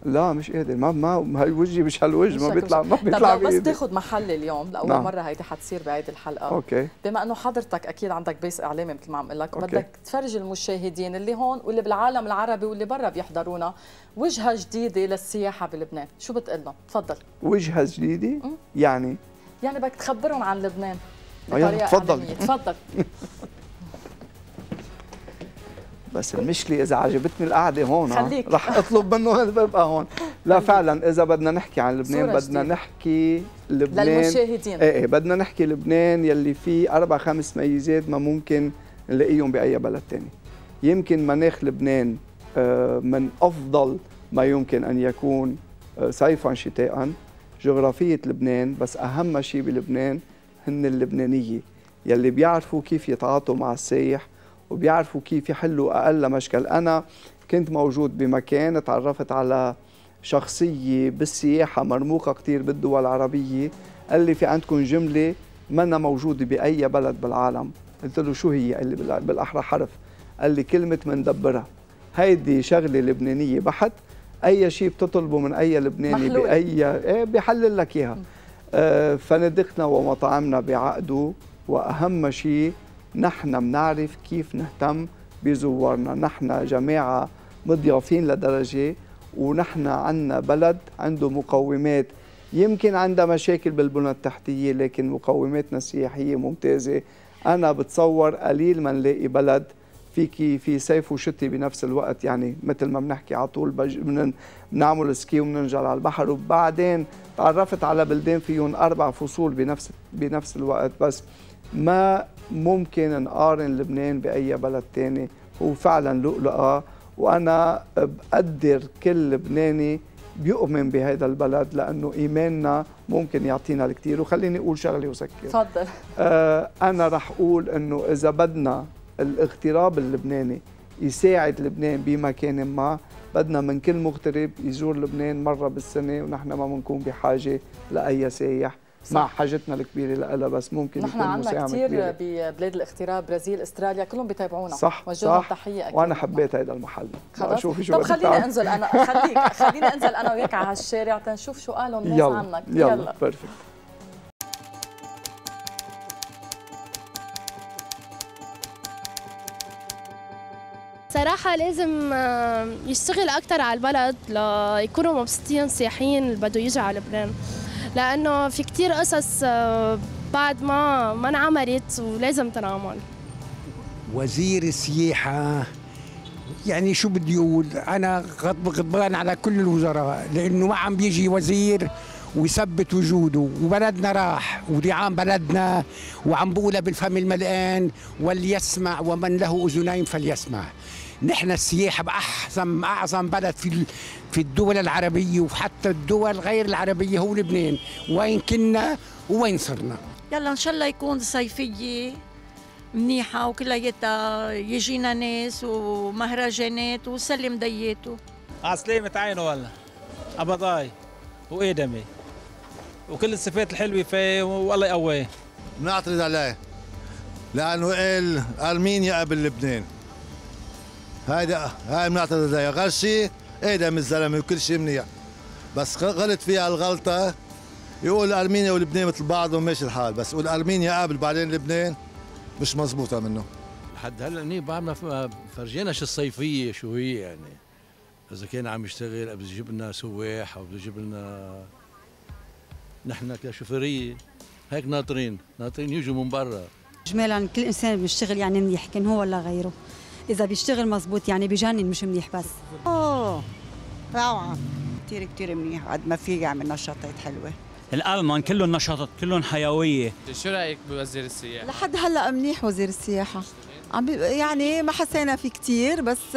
لا مش قادر ما ما وجهي مش هالوجه ما بيطلع ما بيطلع طب لو بس تاخذ محلي اليوم لاول نعم. مره هيدي حتصير بعيد الحلقه اوكي بما انه حضرتك اكيد عندك بيس اعلامي مثل ما عم اقول لك بدك تفرجي المشاهدين اللي هون واللي بالعالم العربي واللي برا بيحضرونا وجهه جديده للسياحه بلبنان شو بتقول لهم تفضل وجهه جديده يعني يعني بدك تخبرهم عن لبنان آه، بطريقه تفضل تفضل بس المشكله اذا عجبتني القعده هون خليك. رح اطلب منه ببقى هون لا فعلا اذا بدنا نحكي عن لبنان بدنا نحكي لبنان للمشاهدين ايه ايه بدنا نحكي لبنان يلي فيه اربع خمس ميزات ما ممكن نلاقيهم باي بلد ثاني يمكن مناخ لبنان آه، من افضل ما يمكن ان يكون آه، صيفا شتاء جغرافيه لبنان بس اهم شيء بلبنان هن اللبنانيه يلي بيعرفوا كيف يتعاطوا مع السائح وبيعرفوا كيف يحلوا اقل مشكل انا كنت موجود بمكان تعرفت على شخصيه بالسياحه مرموقه كثير بالدول العربيه قال لي في عندكم جمله منا موجوده باي بلد بالعالم قلت له شو هي قال لي بالاحرى حرف قال لي كلمه مندبره هيدي شغله لبنانيه بحت اي شيء بتطلبه من اي لبناني محلول. باي ايه بيحلل لك اياها آه فنادقنا ومطاعمنا بعقده واهم شيء نحن بنعرف كيف نهتم بزوارنا نحن جماعة مضيافين لدرجة ونحن عندنا بلد عنده مقومات يمكن عندها مشاكل بالبنى التحتية لكن مقوماتنا السياحية ممتازة أنا بتصور قليل ما نلاقي بلد فيكي في صيف وشتي بنفس الوقت يعني مثل ما بنحكي على طول بنعمل سكي وبننجر على البحر وبعدين تعرفت على بلدان فيهم اربع فصول بنفس بنفس الوقت بس ما ممكن نقارن لبنان باي بلد ثاني هو فعلا لؤلؤه وانا بقدر كل لبناني بيؤمن بهذا البلد لانه ايماننا ممكن يعطينا الكثير وخليني اقول شغله وسكر تفضل آه انا رح اقول انه اذا بدنا الاغتراب اللبناني يساعد لبنان بمكان ما بدنا من كل مغترب يزور لبنان مره بالسنه ونحن ما بنكون بحاجه لاي سايح صح. مع حاجتنا الكبيره لها بس ممكن نحن عندنا كثير ببلاد الاختراع برازيل استراليا كلهم بيتابعونا صح صح تحيه اكيد وانا حبيت هذا المحل خلص شوفي شو طب خليني انزل انا خليك خليني انزل انا وياك على هالشارع تنشوف شو قالوا الناس يلا. عنك يلا, يلا. بيرفكت صراحة لازم آه، يشتغل أكثر على البلد ليكونوا مبسوطين سياحيين اللي بده يجي على لبنان لأنه في كثير قصص آه، بعد ما ما انعملت ولازم تنعمل وزير السياحة يعني شو بدي اقول أنا غضب غضبان على كل الوزراء لأنه ما عم بيجي وزير ويثبت وجوده وبلدنا راح ودعام بلدنا وعم بقولها بالفم الملقان وليسمع ومن له اذنين فليسمع نحن السياحه باحسن اعظم بلد في في الدول العربية وحتى الدول غير العربية هو لبنان وين كنا وين صرنا يلا إن شاء الله يكون صيفية منيحة وكلياتها يجينا ناس ومهرجانات وسلم دياته عسلامة عينه والله أبضاي وآدمي وكل الصفات الحلوة فيه والله يقويه بنعترض عليه لأنه قال قال مين لبنان هيدا هاي بنعترض عليها غير ادم إيه الزلمه وكل شيء منيح بس غلط فيها الغلطه يقول ارمينيا ولبنان مثل بعضهم وماشي الحال بس يقول ارمينيا قبل بعدين لبنان مش مزبوطه منه لحد هلا اني بعدنا فرجينا شو الصيفيه شو هي يعني اذا كان عم يشتغل او بده يجيب لنا سواح او بده يجيب لنا نحن كشوفيريه هيك ناطرين ناطرين يجوا من برا اجمالا كل انسان بيشتغل يعني منيح كان هو ولا غيره اذا بيشتغل مزبوط يعني بجنن مش منيح بس اوه روعه كثير كثير منيح قد ما في يعمل يعني نشاطات حلوه الالمان كلهم نشاطات كلهم حيويه شو رايك بوزير السياحه لحد هلا منيح وزير السياحه عم يعني ما حسينا فيه كثير بس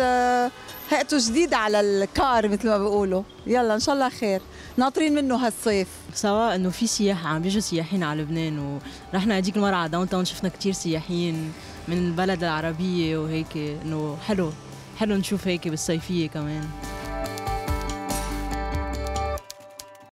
هيئته آه، جديده على الكار مثل ما بيقولوا يلا ان شاء الله خير ناطرين منه هالصيف سواء انه في سياحه عم بيجوا سياحين على لبنان ورحنا هذيك المره على داون تاون شفنا كثير سياحين من بلد عربية وهيك إنه حلو حلو نشوف هيك بالصيفية كمان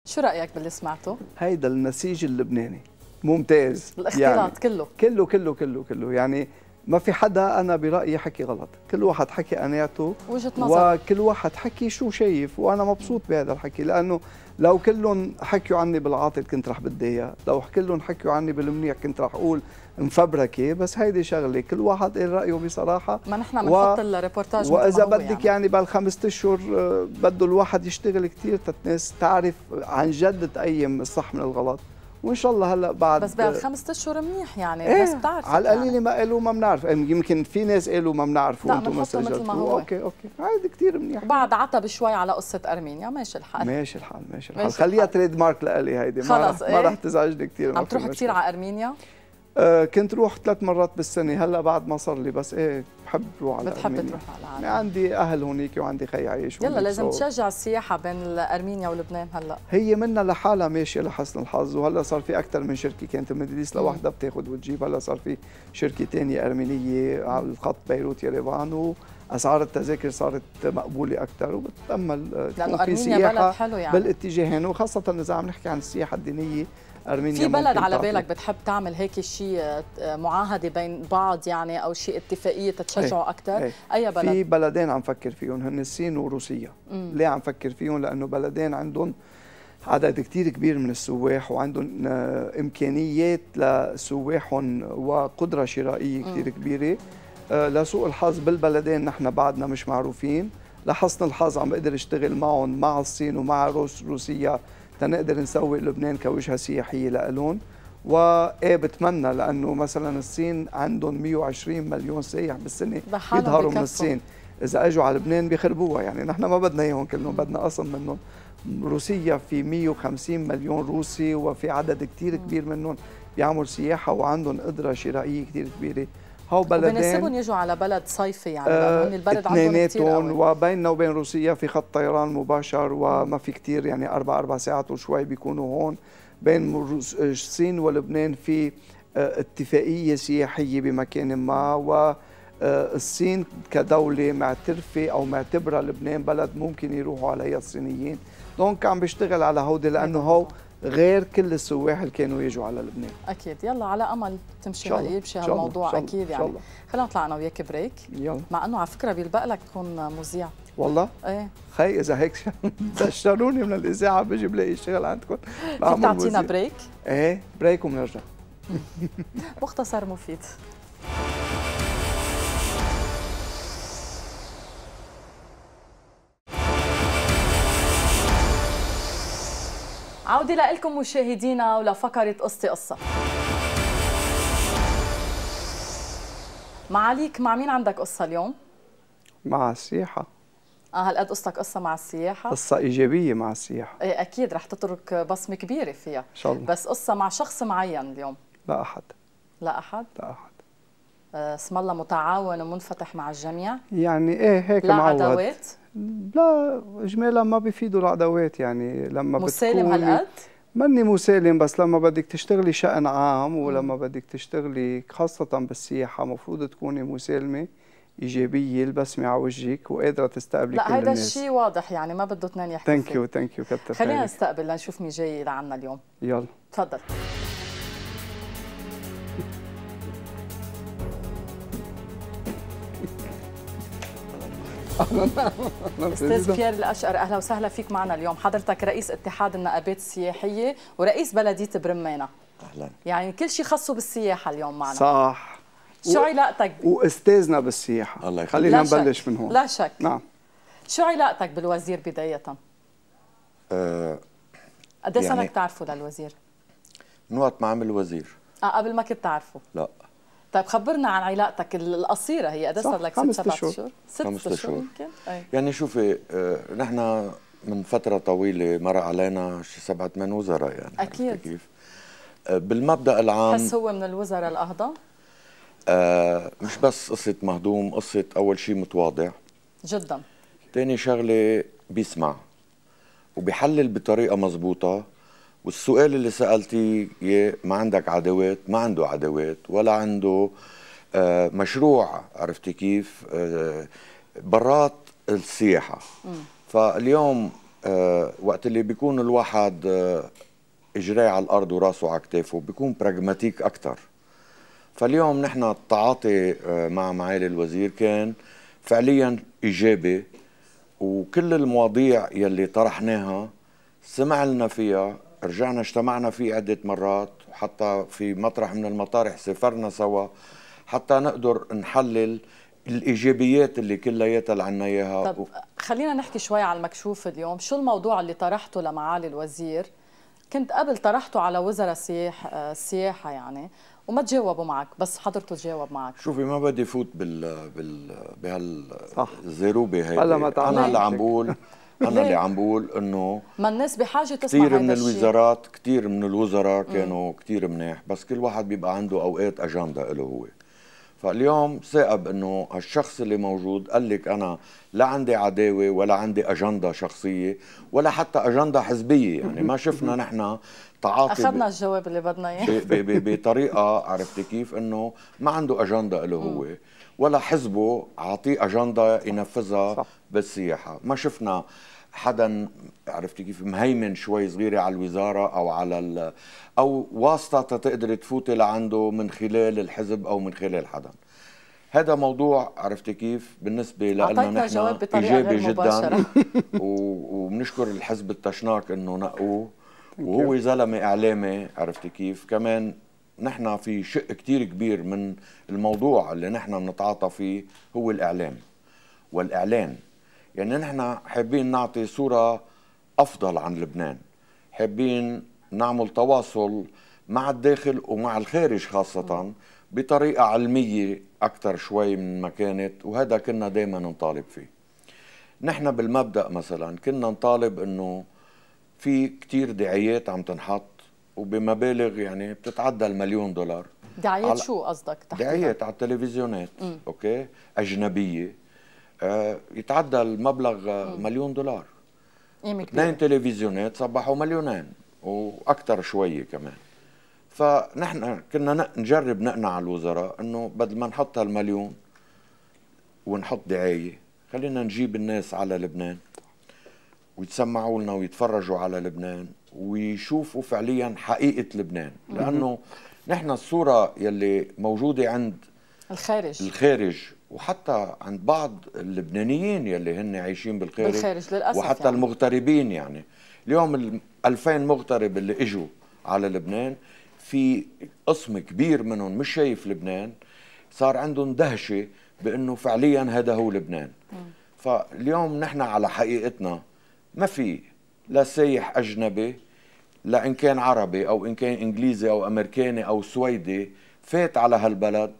شو رأيك باللي سمعته؟ هيدا النسيج اللبناني ممتاز الاختلاط يعني كله كله كله كله كله يعني ما في حدا انا برايي حكي غلط كل واحد حكي قناعته وجهه نظر وكل واحد حكي شو شايف وانا مبسوط بهذا الحكي لانه لو كلهم حكيوا عني بالعاطل كنت رح بدي اياه لو كلهم حكيوا عني بالمنيح كنت رح اقول مفبركه بس هيدي شغله كل واحد قال رايه بصراحه ما نحن بنحط ريبورتاج الريبورتاج واذا بدك يعني, يعني بالخمس اشهر آه، بده الواحد يشتغل كثير تتناس تعرف عن جد تقيم الصح من الغلط وان شاء الله هلا بعد بس بعد خمسة اشهر منيح يعني ايه بس بتعرف على القليله يعني. ما قالوا ما بنعرف إيه، يمكن في ناس قالوا ما بنعرف وانتم ما سجلتوا مثل ما هو اوكي اوكي عادي كثير منيح بعد عتب شوي على قصه ارمينيا ماشي الحال ماشي الحال ماشي الحال خليها تريد مارك لالي هيدي ما, ايه؟ ما رح إيه. تزعجني كثير عم تروح كثير على ارمينيا آه، كنت روح ثلاث مرات بالسنه هلا بعد ما صار لي بس ايه بحب روح على بتحب أرمينيا. تروح على أرمينيا. عندي اهل هونيك وعندي خي عايش يلا لازم تشجع السياحه بين ارمينيا ولبنان هلا هي منا لحالها ماشيه لحسن الحظ وهلا صار في اكثر من شركه كانت مدريس لوحدها بتاخذ وتجيب هلا صار في شركه ثانيه ارمينيه على الخط بيروت يريفان واسعار التذاكر صارت مقبوله اكثر وبتامل آه، تكون ارمينيا بلد حلو يعني بالاتجاهين وخاصه اذا عم نحكي عن السياحه الدينيه ارمينيا في بلد على بالك بتحب تعمل هيك شيء آه، معاهده بين بعض يعني او شيء اتفاقيه تتشجعوا ايه اكثر ايه اي بلد في بلدين عم فكر فيهم هن الصين وروسيا مم. ليه عم فكر فيهم لانه بلدين عندهم عدد كتير كبير من السواح وعندهم آه، امكانيات لسواحهم وقدره شرائيه كتير كبيره آه، لسوء الحظ بالبلدين نحن بعدنا مش معروفين لحسن الحظ عم بقدر اشتغل معهم مع الصين ومع روسيا تنقدر نسوق لبنان كوجهه سياحيه لالون وايه بتمنى لانه مثلا الصين عندهم 120 مليون سايح بالسنه يظهروا من الصين اذا اجوا على لبنان بيخربوها يعني نحن ما بدنا اياهم كلهم بدنا اصلا منهم روسيا في 150 مليون روسي وفي عدد كثير كبير منهم بيعمل سياحه وعندهم قدره شرائيه كثير كبيره هو بلدين بنسبهم يجوا على بلد صيفي يعني آه البلد عندهم كثير وبيننا وبين روسيا في خط طيران مباشر وما في كثير يعني أربع أربع ساعات وشوي بيكونوا هون بين آه، الصين ولبنان في آه، اتفاقية سياحية بمكان ما و آه، الصين كدولة معترفة أو معتبرة لبنان بلد ممكن يروحوا عليها الصينيين دونك عم بيشتغل على هودي لأنه هو غير كل السواح اللي كانوا يجوا على لبنان اكيد يلا على امل تمشي هي شي هالموضوع اكيد يعني خلينا نطلع انا وياك بريك يلا مع انه على فكره بيلبق لك تكون مذيع والله؟ ايه خي اذا هيك تشروني من الاذاعه بجي بلاقي الشغل عندكم بتعطينا تعطينا بريك؟ ايه بريك وبنرجع مختصر مفيد عودة لكم مشاهدينا ولفقرة قصتي قصة معاليك مع مين عندك قصة اليوم؟ مع السياحة اه هالقد قصتك قصة مع السياحة؟ قصة إيجابية مع السياحة ايه أكيد رح تترك بصمة كبيرة فيها إن شاء الله بس قصة مع شخص معين اليوم لا أحد لا أحد؟ لا أحد آه، اسم الله متعاون ومنفتح مع الجميع يعني ايه هيك لا معود. عداوات لا اجمالا ما بيفيدوا العداوات يعني لما مسالم هالقد مني مسالم بس لما بدك تشتغلي شأن عام ولما بدك تشتغلي خاصة بالسياحة مفروض تكوني مسالمة ايجابيه البسمه على وجهك وقادره تستقبلي لا كل هيدا الشيء واضح يعني ما بده اثنين يحكوا ثانك يو ثانك يو كابتن خلينا نستقبل لنشوف مين جاي لعنا اليوم يلا تفضل استاذ بيير الاشقر اهلا وسهلا فيك معنا اليوم حضرتك رئيس اتحاد النقابات السياحيه ورئيس بلديه برمانه اهلا يعني كل شيء خصو بالسياحه اليوم معنا صح شو و... علاقتك ب... واستاذنا بالسياحه الله يخليك خلينا نبلش من هون لا شك نعم شو علاقتك بالوزير بدايه؟ آه، قد ايه يعني... صار لك تعرفه للوزير؟ من وقت ما عمل وزير اه قبل ما كنت تعرفه لا طيب خبرنا عن علاقتك القصيره هي قد صار لك ست سبع شهور ست شهور, يمكن يعني شوفي آه، نحن من فترة طويلة مر علينا شي سبعة ثمان وزراء يعني أكيد كيف؟ آه، بالمبدأ العام بس هو من الوزراء الأهضم؟ آه مش بس قصة مهضوم قصة أول شيء متواضع جدا تاني شغلة بيسمع وبيحلل بطريقة مضبوطة والسؤال اللي سالتيه ما عندك عداوات ما عنده عداوات ولا عنده آه، مشروع عرفتي كيف آه، برات السياحه فاليوم آه، وقت اللي بيكون الواحد اجريه على الارض وراسه على كتافه بيكون براغماتيك اكثر فاليوم نحن التعاطي مع معالي الوزير كان فعليا ايجابي وكل المواضيع يلي طرحناها سمع لنا فيها رجعنا اجتمعنا فيه عدة مرات وحتى في مطرح من المطارح سافرنا سوا حتى نقدر نحلل الايجابيات اللي كلياتها عنا اياها طب خلينا نحكي شوي على المكشوف اليوم شو الموضوع اللي طرحته لمعالي الوزير كنت قبل طرحته على وزراء السياح السياحه يعني وما تجاوبوا معك بس حضرته تجاوب معك شوفي ما بدي فوت بال بال بهالزروبه هي انا اللي عم بقول انا اللي عم بقول انه ما الناس بحاجه تسمع كثير من الوزارات كثير من الوزراء كانوا كثير منيح بس كل واحد بيبقى عنده اوقات اجنده له هو فاليوم ثاقب انه هالشخص اللي موجود قال لك انا لا عندي عداوه ولا عندي اجنده شخصيه ولا حتى اجنده حزبيه يعني ما شفنا نحن تعاطي اخذنا الجواب اللي بدنا اياه بطريقه عرفتي كيف انه ما عنده اجنده له هو ولا حزبه عاطيه اجنده ينفذها بالسياحه ما شفنا حدا عرفتي كيف مهيمن شوي صغيره على الوزاره او على ال او واسطه تقدر تفوتي لعنده من خلال الحزب او من خلال حدا هذا موضوع عرفتي كيف بالنسبه لنا نحن جواب بطريقة ايجابي جدا وبنشكر الحزب التشناك انه نقوه وهو زلمه اعلامي عرفتي كيف كمان نحن في شق كتير كبير من الموضوع اللي نحن بنتعاطى فيه هو الإعلام والإعلان يعني نحن حابين نعطي صورة أفضل عن لبنان حابين نعمل تواصل مع الداخل ومع الخارج خاصة بطريقة علمية أكثر شوي من ما كانت وهذا كنا دائما نطالب فيه نحن بالمبدأ مثلا كنا نطالب أنه في كتير دعايات عم تنحط وبمبالغ يعني بتتعدى المليون دولار دعايات على... شو قصدك دعايات على التلفزيونات مم. اوكي اجنبيه آه يتعدى المبلغ آه، مم. مليون دولار اثنين تلفزيونات صبحوا مليونين واكثر شويه كمان فنحن كنا نجرب نقنع الوزراء انه بدل ما نحط هالمليون ونحط دعايه خلينا نجيب الناس على لبنان ويتسمعوا لنا ويتفرجوا على لبنان ويشوفوا فعليا حقيقه لبنان لانه نحن الصوره يلي موجوده عند الخارج الخارج وحتى عند بعض اللبنانيين يلي هن عايشين بالخارج بالخارج للاسف وحتى يعني. المغتربين يعني اليوم ال 2000 مغترب اللي اجوا على لبنان في قسم كبير منهم مش شايف لبنان صار عندهم دهشه بانه فعليا هذا هو لبنان م. فاليوم نحن على حقيقتنا ما في لا سايح اجنبي لا ان كان عربي او ان كان انجليزي او امريكاني او سويدي فات على هالبلد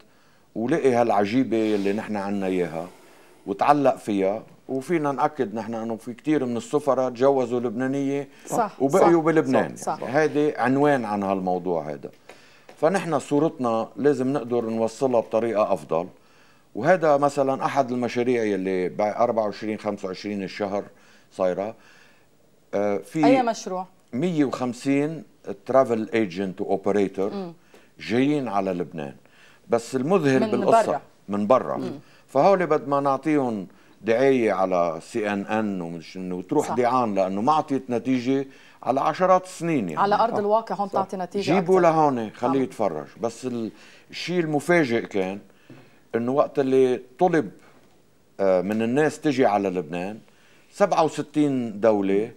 ولقي هالعجيبه اللي نحن عنا اياها وتعلق فيها وفينا ناكد نحن انه في كثير من السفراء تجوزوا لبنانيه صح وبقيوا صح بلبنان صح هيدي عنوان عن هالموضوع هذا فنحن صورتنا لازم نقدر نوصلها بطريقه افضل وهذا مثلا احد المشاريع اللي ب 24 25 الشهر صايره آه، في اي مشروع 150 ترافل ايجنت اوبريتور جايين على لبنان بس المذهل من بالقصه برا. من برا فهول بد ما نعطيهم دعايه على سي ان ان ومش انه تروح دعان لانه ما اعطيت نتيجه على عشرات السنين يعني على ارض الواقع هون تعطي نتيجه جيبوا لهون خليه آه. يتفرج بس الشيء المفاجئ كان انه وقت اللي طلب آه، من الناس تجي على لبنان 67 دولة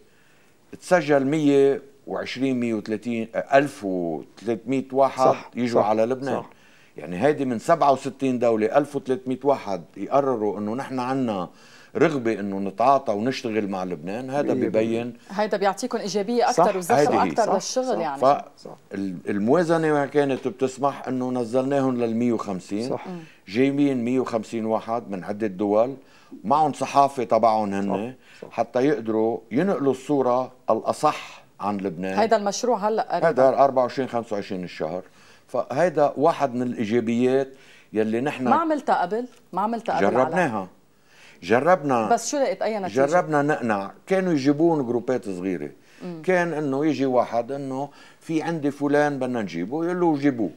تسجل 120 130 1300 واحد صح يجوا صح على لبنان صح يعني هيدي من 67 دولة 1300 واحد يقرروا انه نحن عنا رغبة انه نتعاطى ونشتغل مع لبنان هذا ببين هذا بيعطيكم ايجابية اكثر وزخم اكثر للشغل صح يعني صح الموازنة ما كانت بتسمح انه نزلناهم لل 150 صح جايبين 150 واحد من عدة دول معهم صحافه تبعهم هن حتى يقدروا ينقلوا الصوره الاصح عن لبنان هيدا المشروع هلا قريب هيدا 24 25 الشهر فهيدا واحد من الايجابيات يلي نحن ما عملتها قبل ما عملتها قبل جربناها جربنا بس شو لقيت اي نتيجه جربنا نقنع كانوا يجيبون جروبات صغيره مم. كان انه يجي واحد انه في عندي فلان بدنا نجيبه يقول له جيبوه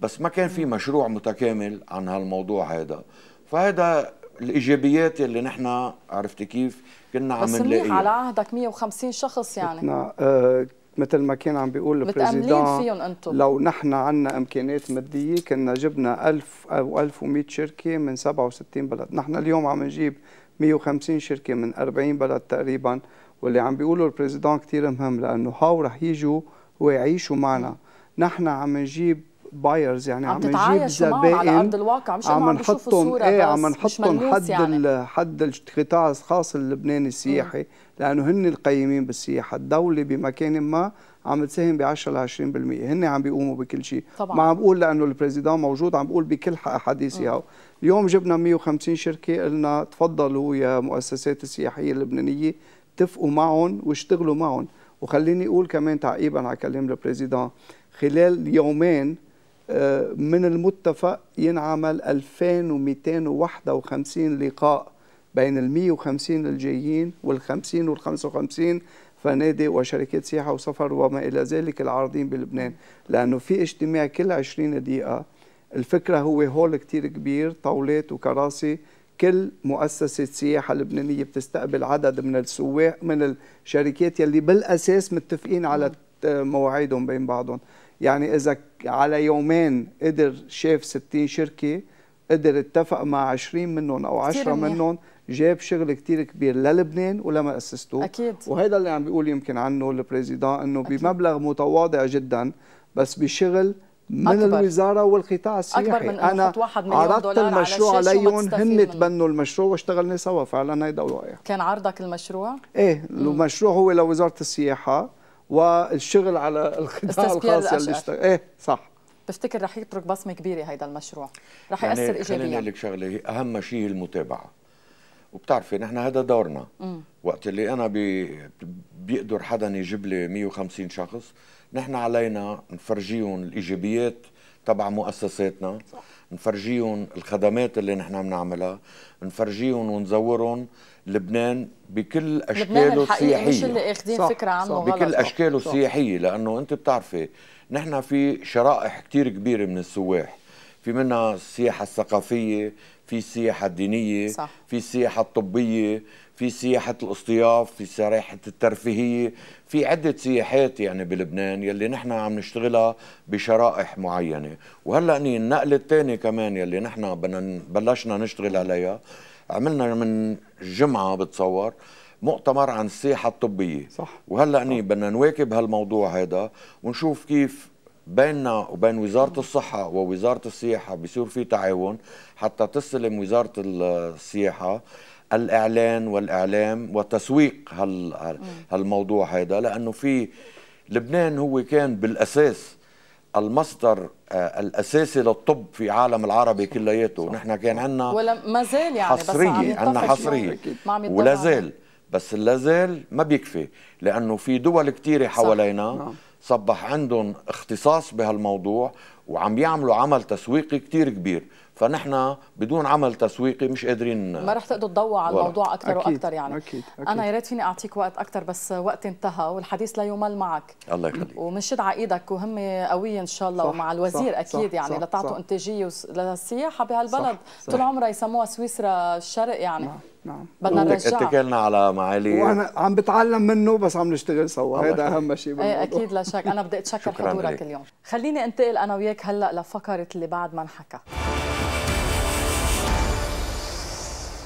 بس ما كان في مشروع متكامل عن هالموضوع هذا فهذا الايجابيات اللي نحن عرفتي كيف كنا عم نلاقيها على عهدك 150 شخص يعني كنا آه مثل ما كان عم بيقول البريزيدان فيهم انتم لو نحن عندنا امكانيات ماديه كنا جبنا 1000 او 1100 شركه من 67 بلد، نحن اليوم عم نجيب 150 شركه من 40 بلد تقريبا واللي عم بيقوله البريزيدان كثير مهم لانه هاو رح يجوا ويعيشوا معنا، نحن عم نجيب بايرز يعني عم, عم نجيب زبائن على ارض الواقع مش عم نحطهم ايه عم نحطهم حد يعني. حد القطاع الخاص اللبناني السياحي مم. لانه هن القيمين بالسياحه الدوله بمكان ما عم تساهم ب 10 ل 20% هن عم بيقوموا بكل شيء طبعا. ما عم بقول لانه البريزيدان موجود عم بقول بكل حديثي هاو اليوم جبنا 150 شركه قلنا تفضلوا يا مؤسسات السياحيه اللبنانيه اتفقوا معهم واشتغلوا معهم وخليني اقول كمان تعقيبا على كلام البريزيدان خلال يومين من المتفق ينعمل 2251 لقاء بين ال 150 الجايين وال 50 وال 55 فنادق وشركات سياحة وسفر وما إلى ذلك العارضين بلبنان لأنه في اجتماع كل 20 دقيقة الفكرة هو هول كتير كبير طاولات وكراسي كل مؤسسة سياحة لبنانية بتستقبل عدد من السواق من الشركات يلي بالأساس متفقين على مواعيدهم بين بعضهم يعني اذا على يومين قدر شاف 60 شركه قدر اتفق مع 20 منهم او 10 منهم جاب شغل كثير كبير للبنان ولما اسسته اكيد وهذا اللي عم بيقول يمكن عنه البريزيدان انه بمبلغ متواضع جدا بس بشغل من أكبر. الوزاره والقطاع السياحي أكبر من انا واحد مليون عرضت دولار المشروع على عليهم هن تبنوا المشروع واشتغلنا سوا فعلا هيدا الواقع كان عرضك المشروع؟ ايه المشروع هو لوزاره السياحه والشغل على القطاع الخاص اللي اشتغل ايه صح بفتكر رح يترك بصمه كبيره هيدا المشروع رح يعني ياثر ايجابيا خليني اقول لك شغله اهم شيء المتابعه وبتعرفي نحن هذا دورنا م. وقت اللي انا بي بيقدر حدا يجيب لي 150 شخص نحن علينا نفرجيهم الايجابيات تبع مؤسساتنا صح. نفرجيهم الخدمات اللي نحن بنعملها نفرجيهم ونزورهم لبنان بكل اشكاله السياحيه مش اللي اخذين فكره عنه بكل صح اشكاله صح السياحيه لانه انت بتعرفي نحن في شرائح كثير كبيره من السواح في منها السياحه الثقافيه في السياحه الدينيه صح. في السياحه الطبيه في سياحه الاصطياف في سياحه الترفيهيه في عده سياحات يعني بلبنان يلي نحن عم نشتغلها بشرائح معينه وهلا النقله الثانيه كمان يلي نحن بدنا بلشنا نشتغل عليها عملنا من جمعه بتصور مؤتمر عن السياحه الطبيه صح وهلا أني بدنا نواكب هالموضوع هذا ونشوف كيف بيننا وبين وزاره الصحه ووزاره السياحه بيصير في تعاون حتى تستلم وزاره السياحه الاعلان والاعلام وتسويق هال هالموضوع هذا لانه في لبنان هو كان بالاساس المصدر آه، الاساسي للطب في عالم العربي كلياته نحن كان عندنا ولا ما زال يعني حصريه عندنا يعني. حصريه ولا يعني. زال بس لا زال ما بيكفي لانه في دول كثيره حوالينا نعم. صبح عندهم اختصاص بهالموضوع وعم يعملوا عمل تسويقي كثير كبير فنحن بدون عمل تسويقي مش قادرين ما رح تقدروا تضوا على الموضوع اكثر أكيد. واكثر يعني أكيد. أكيد. انا يا ريت فيني اعطيك وقت اكثر بس وقت انتهى والحديث لا يمل معك الله يخليك ومنشد على ايدك وهمه قويه ان شاء الله صح. ومع الوزير صح. اكيد يعني صح. يعني لتعطوا انتاجيه للسياحه بهالبلد طول عمرها يسموها سويسرا الشرق يعني صح. نعم. نعم بدنا نرجع اتكلنا على معالي وانا عم بتعلم منه بس عم نشتغل سوا هذا اهم شيء ايه اكيد لا شك انا بدي اتشكر حضورك اليوم خليني انتقل انا وياك هلا لفقره اللي بعد ما انحكى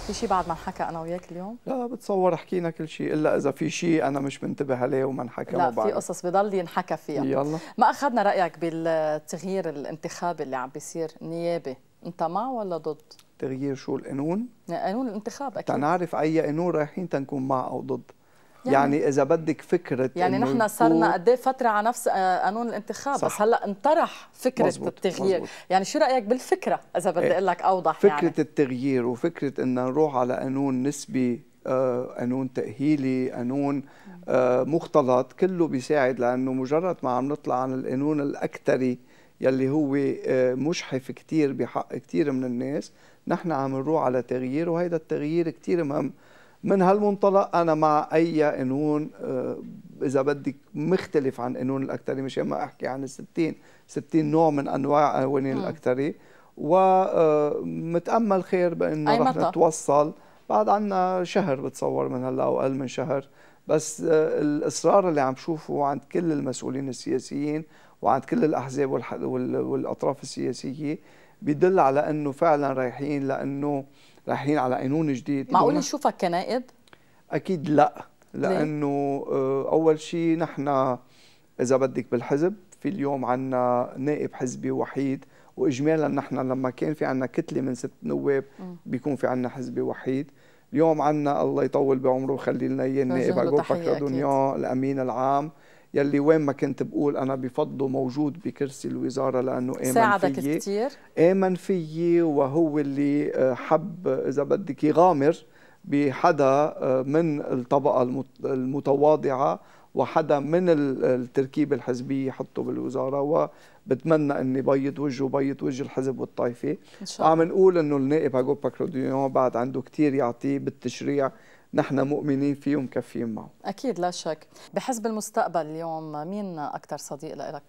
في شيء بعد ما انحكى انا وياك اليوم؟ لا بتصور حكينا كل شيء الا اذا في شيء انا مش منتبه عليه وما انحكى لا في قصص بضل ينحكى فيها يلا ما اخذنا رايك بالتغيير الانتخابي اللي عم بيصير نيابي انت مع ولا ضد؟ تغيير شو القانون يعني قانون الانتخاب اكيد تنعرف اي قانون رايحين تنكون مع او ضد يعني, يعني اذا بدك فكره يعني نحن صرنا قد ايه فتره على نفس قانون الانتخاب صح. بس هلا انطرح فكره مزبوط. التغيير مزبوط. يعني شو رايك بالفكره اذا بدي إيه. اقول لك اوضح يعني. فكره يعني. التغيير وفكره ان نروح على قانون نسبي آه، قانون تأهيلي قانون آه، مختلط كله بيساعد لأنه مجرد ما عم نطلع عن القانون الأكثري يلي هو آه، مشحف كثير بحق كثير من الناس نحن عم نروح على تغيير وهيدا التغيير كتير مهم من هالمنطلق انا مع اي قانون آه، اذا بدك مختلف عن قانون الاكثري مشان ما احكي عن الستين ستين نوع من انواع قوانين الاكثري ومتامل آه، خير بانه رح نتوصل بعد عنا شهر بتصور من هلا او اقل من شهر بس آه، الاصرار اللي عم شوفه عند كل المسؤولين السياسيين وعند كل الاحزاب والاطراف السياسيه بيدل على انه فعلا رايحين لانه رايحين على قانون جديد معقول نشوفك كنائب؟ اكيد لا لانه آه، اول شيء نحن اذا بدك بالحزب في اليوم عندنا نائب حزبي وحيد واجمالا نحن لما كان في عندنا كتله من ست نواب بيكون في عندنا حزبي وحيد اليوم عندنا الله يطول بعمره ويخلي لنا اياه النائب عقوب بكردونيان الامين العام يلي وين ما كنت بقول انا بفضله موجود بكرسي الوزاره لانه امن ساعدك كثير امن فيي وهو اللي آه، حب اذا بدك يغامر بحدا آه، من الطبقه المتواضعه وحدا من التركيبه الحزبيه حطه بالوزاره وبتمنى اني بيض وجهه وبيض وجه الحزب والطائفه عم نقول انه النائب هاجو باكروديون بعد عنده كثير يعطيه بالتشريع نحن مؤمنين فيه ومكفيين معه أكيد لا شك بحزب المستقبل اليوم مين أكثر صديق لك؟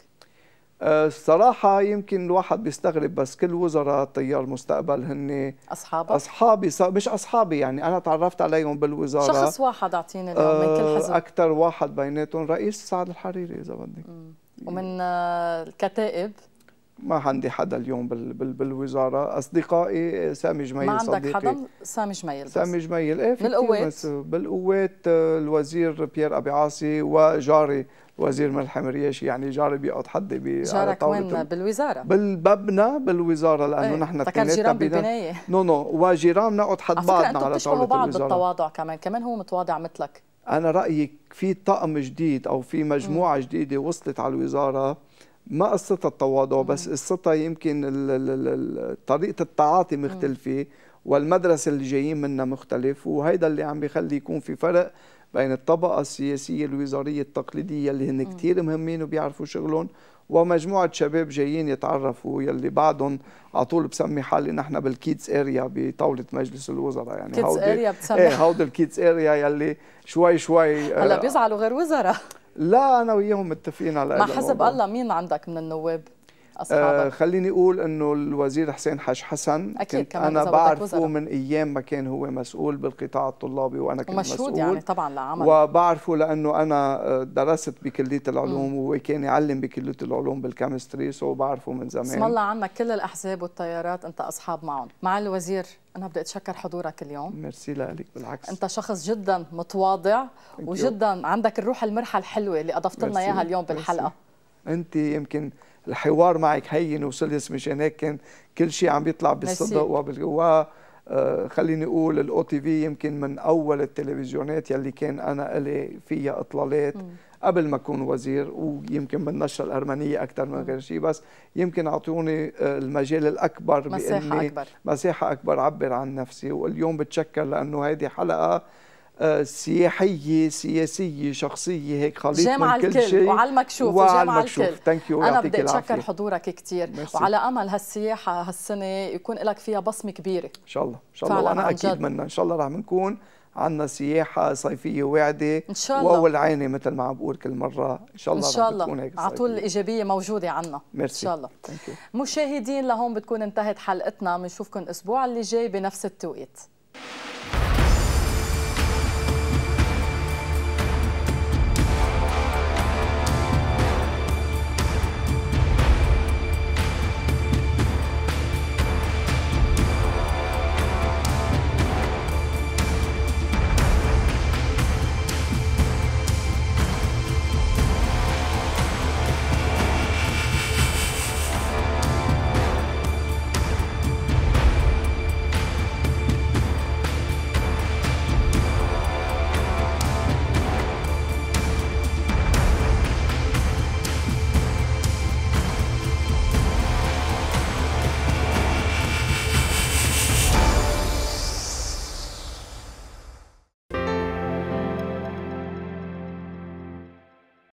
الصراحة أه، يمكن الواحد بيستغرب بس كل وزراء تيار المستقبل هن أصحابك؟ أصحابي مش أصحابي يعني أنا تعرفت عليهم بالوزارة شخص واحد أعطيني اليوم من كل أه، حزب أكثر واحد بيناتهم رئيس سعد الحريري إذا بدك ومن آه، الكتائب ما عندي حدا اليوم بال بال بالوزاره اصدقائي سامي جميل صديقي ما عندك حدا سامي جميل بس. سامي جميل ايه بالقوات بالقوات آه، الوزير بيير ابي عاصي وجاري وزير ملحم رياشي يعني جاري بيقعد حدي بي جارك وين بالوزاره؟ بالببنا بالوزاره لانه ايه. نحن جيران بالبنايه نو نو وجيران بنقعد حد بعضنا على طاوله بعض الوزاره بالتواضع كمان كمان هو متواضع مثلك انا رايي في طقم جديد او في مجموعه م. جديده وصلت على الوزاره ما قصتها التواضع بس قصتها يمكن طريقه التعاطي مختلفه والمدرسه اللي جايين منها مختلف وهيدا اللي عم بيخلي يكون في فرق بين الطبقه السياسيه الوزاريه التقليديه اللي هن كثير مهمين وبيعرفوا شغلهم ومجموعه شباب جايين يتعرفوا يلي بعدهم على طول بسمي حالي نحن بالكيدز اريا بطاوله مجلس الوزراء يعني هودي اريا بتسمي ايه هودي الكيدز اريا يلي شوي شوي هلا آه، بيزعلوا غير وزراء لا انا وياهم متفقين على ما حسب الله مين عندك من النواب آه، اصحابك آه خليني اقول انه الوزير حسين حاج حسن أكيد كنت كمان انا بعرفه من ايام ما كان هو مسؤول بالقطاع الطلابي وانا كنت مسؤول يعني طبعا لعمل وبعرفه لانه انا آه، درست بكليه العلوم مم. وهو كان يعلم بكليه العلوم بالكيمستري سو بعرفه من زمان اسم الله عنك كل الاحزاب والتيارات انت اصحاب معهم مع الوزير أنا بدي أتشكر حضورك اليوم ميرسي لك بالعكس أنت شخص جدا متواضع وجدا عندك الروح المرحة الحلوة اللي أضفت لنا إياها اليوم بالحلقة أنت يمكن الحوار معك هين وسلس مشان هيك كان كل شيء عم بيطلع بالصدق وبالقوة آه خليني اقول الاو تي في يمكن من اول التلفزيونات يلي كان انا الي فيها اطلالات قبل ما اكون وزير ويمكن من النشره الارمنيه اكثر من غير شيء بس يمكن اعطوني آه، المجال الاكبر مساحه بإني اكبر مساحه اكبر اعبر عن نفسي واليوم بتشكر لانه هذه حلقه آه، سياحيه سياسيه شخصيه هيك خليط جامعة من كل الكل شيء وعلى المكشوف وعلى المكشوف ثانك يو انا بدي اتشكر حضورك كثير وعلى امل هالسياحه هالسنه يكون لك فيها بصمه كبيره ان شاء الله ان شاء الله وانا اكيد منها ان شاء الله رح نكون عندنا سياحه صيفيه واعده ان شاء الله والعينه مثل ما عم بقول كل مره ان شاء الله ان شاء الله على طول الايجابيه موجوده عنا ميرسي. ان شاء الله مشاهدين لهون بتكون انتهت حلقتنا بنشوفكم الاسبوع اللي جاي بنفس التوقيت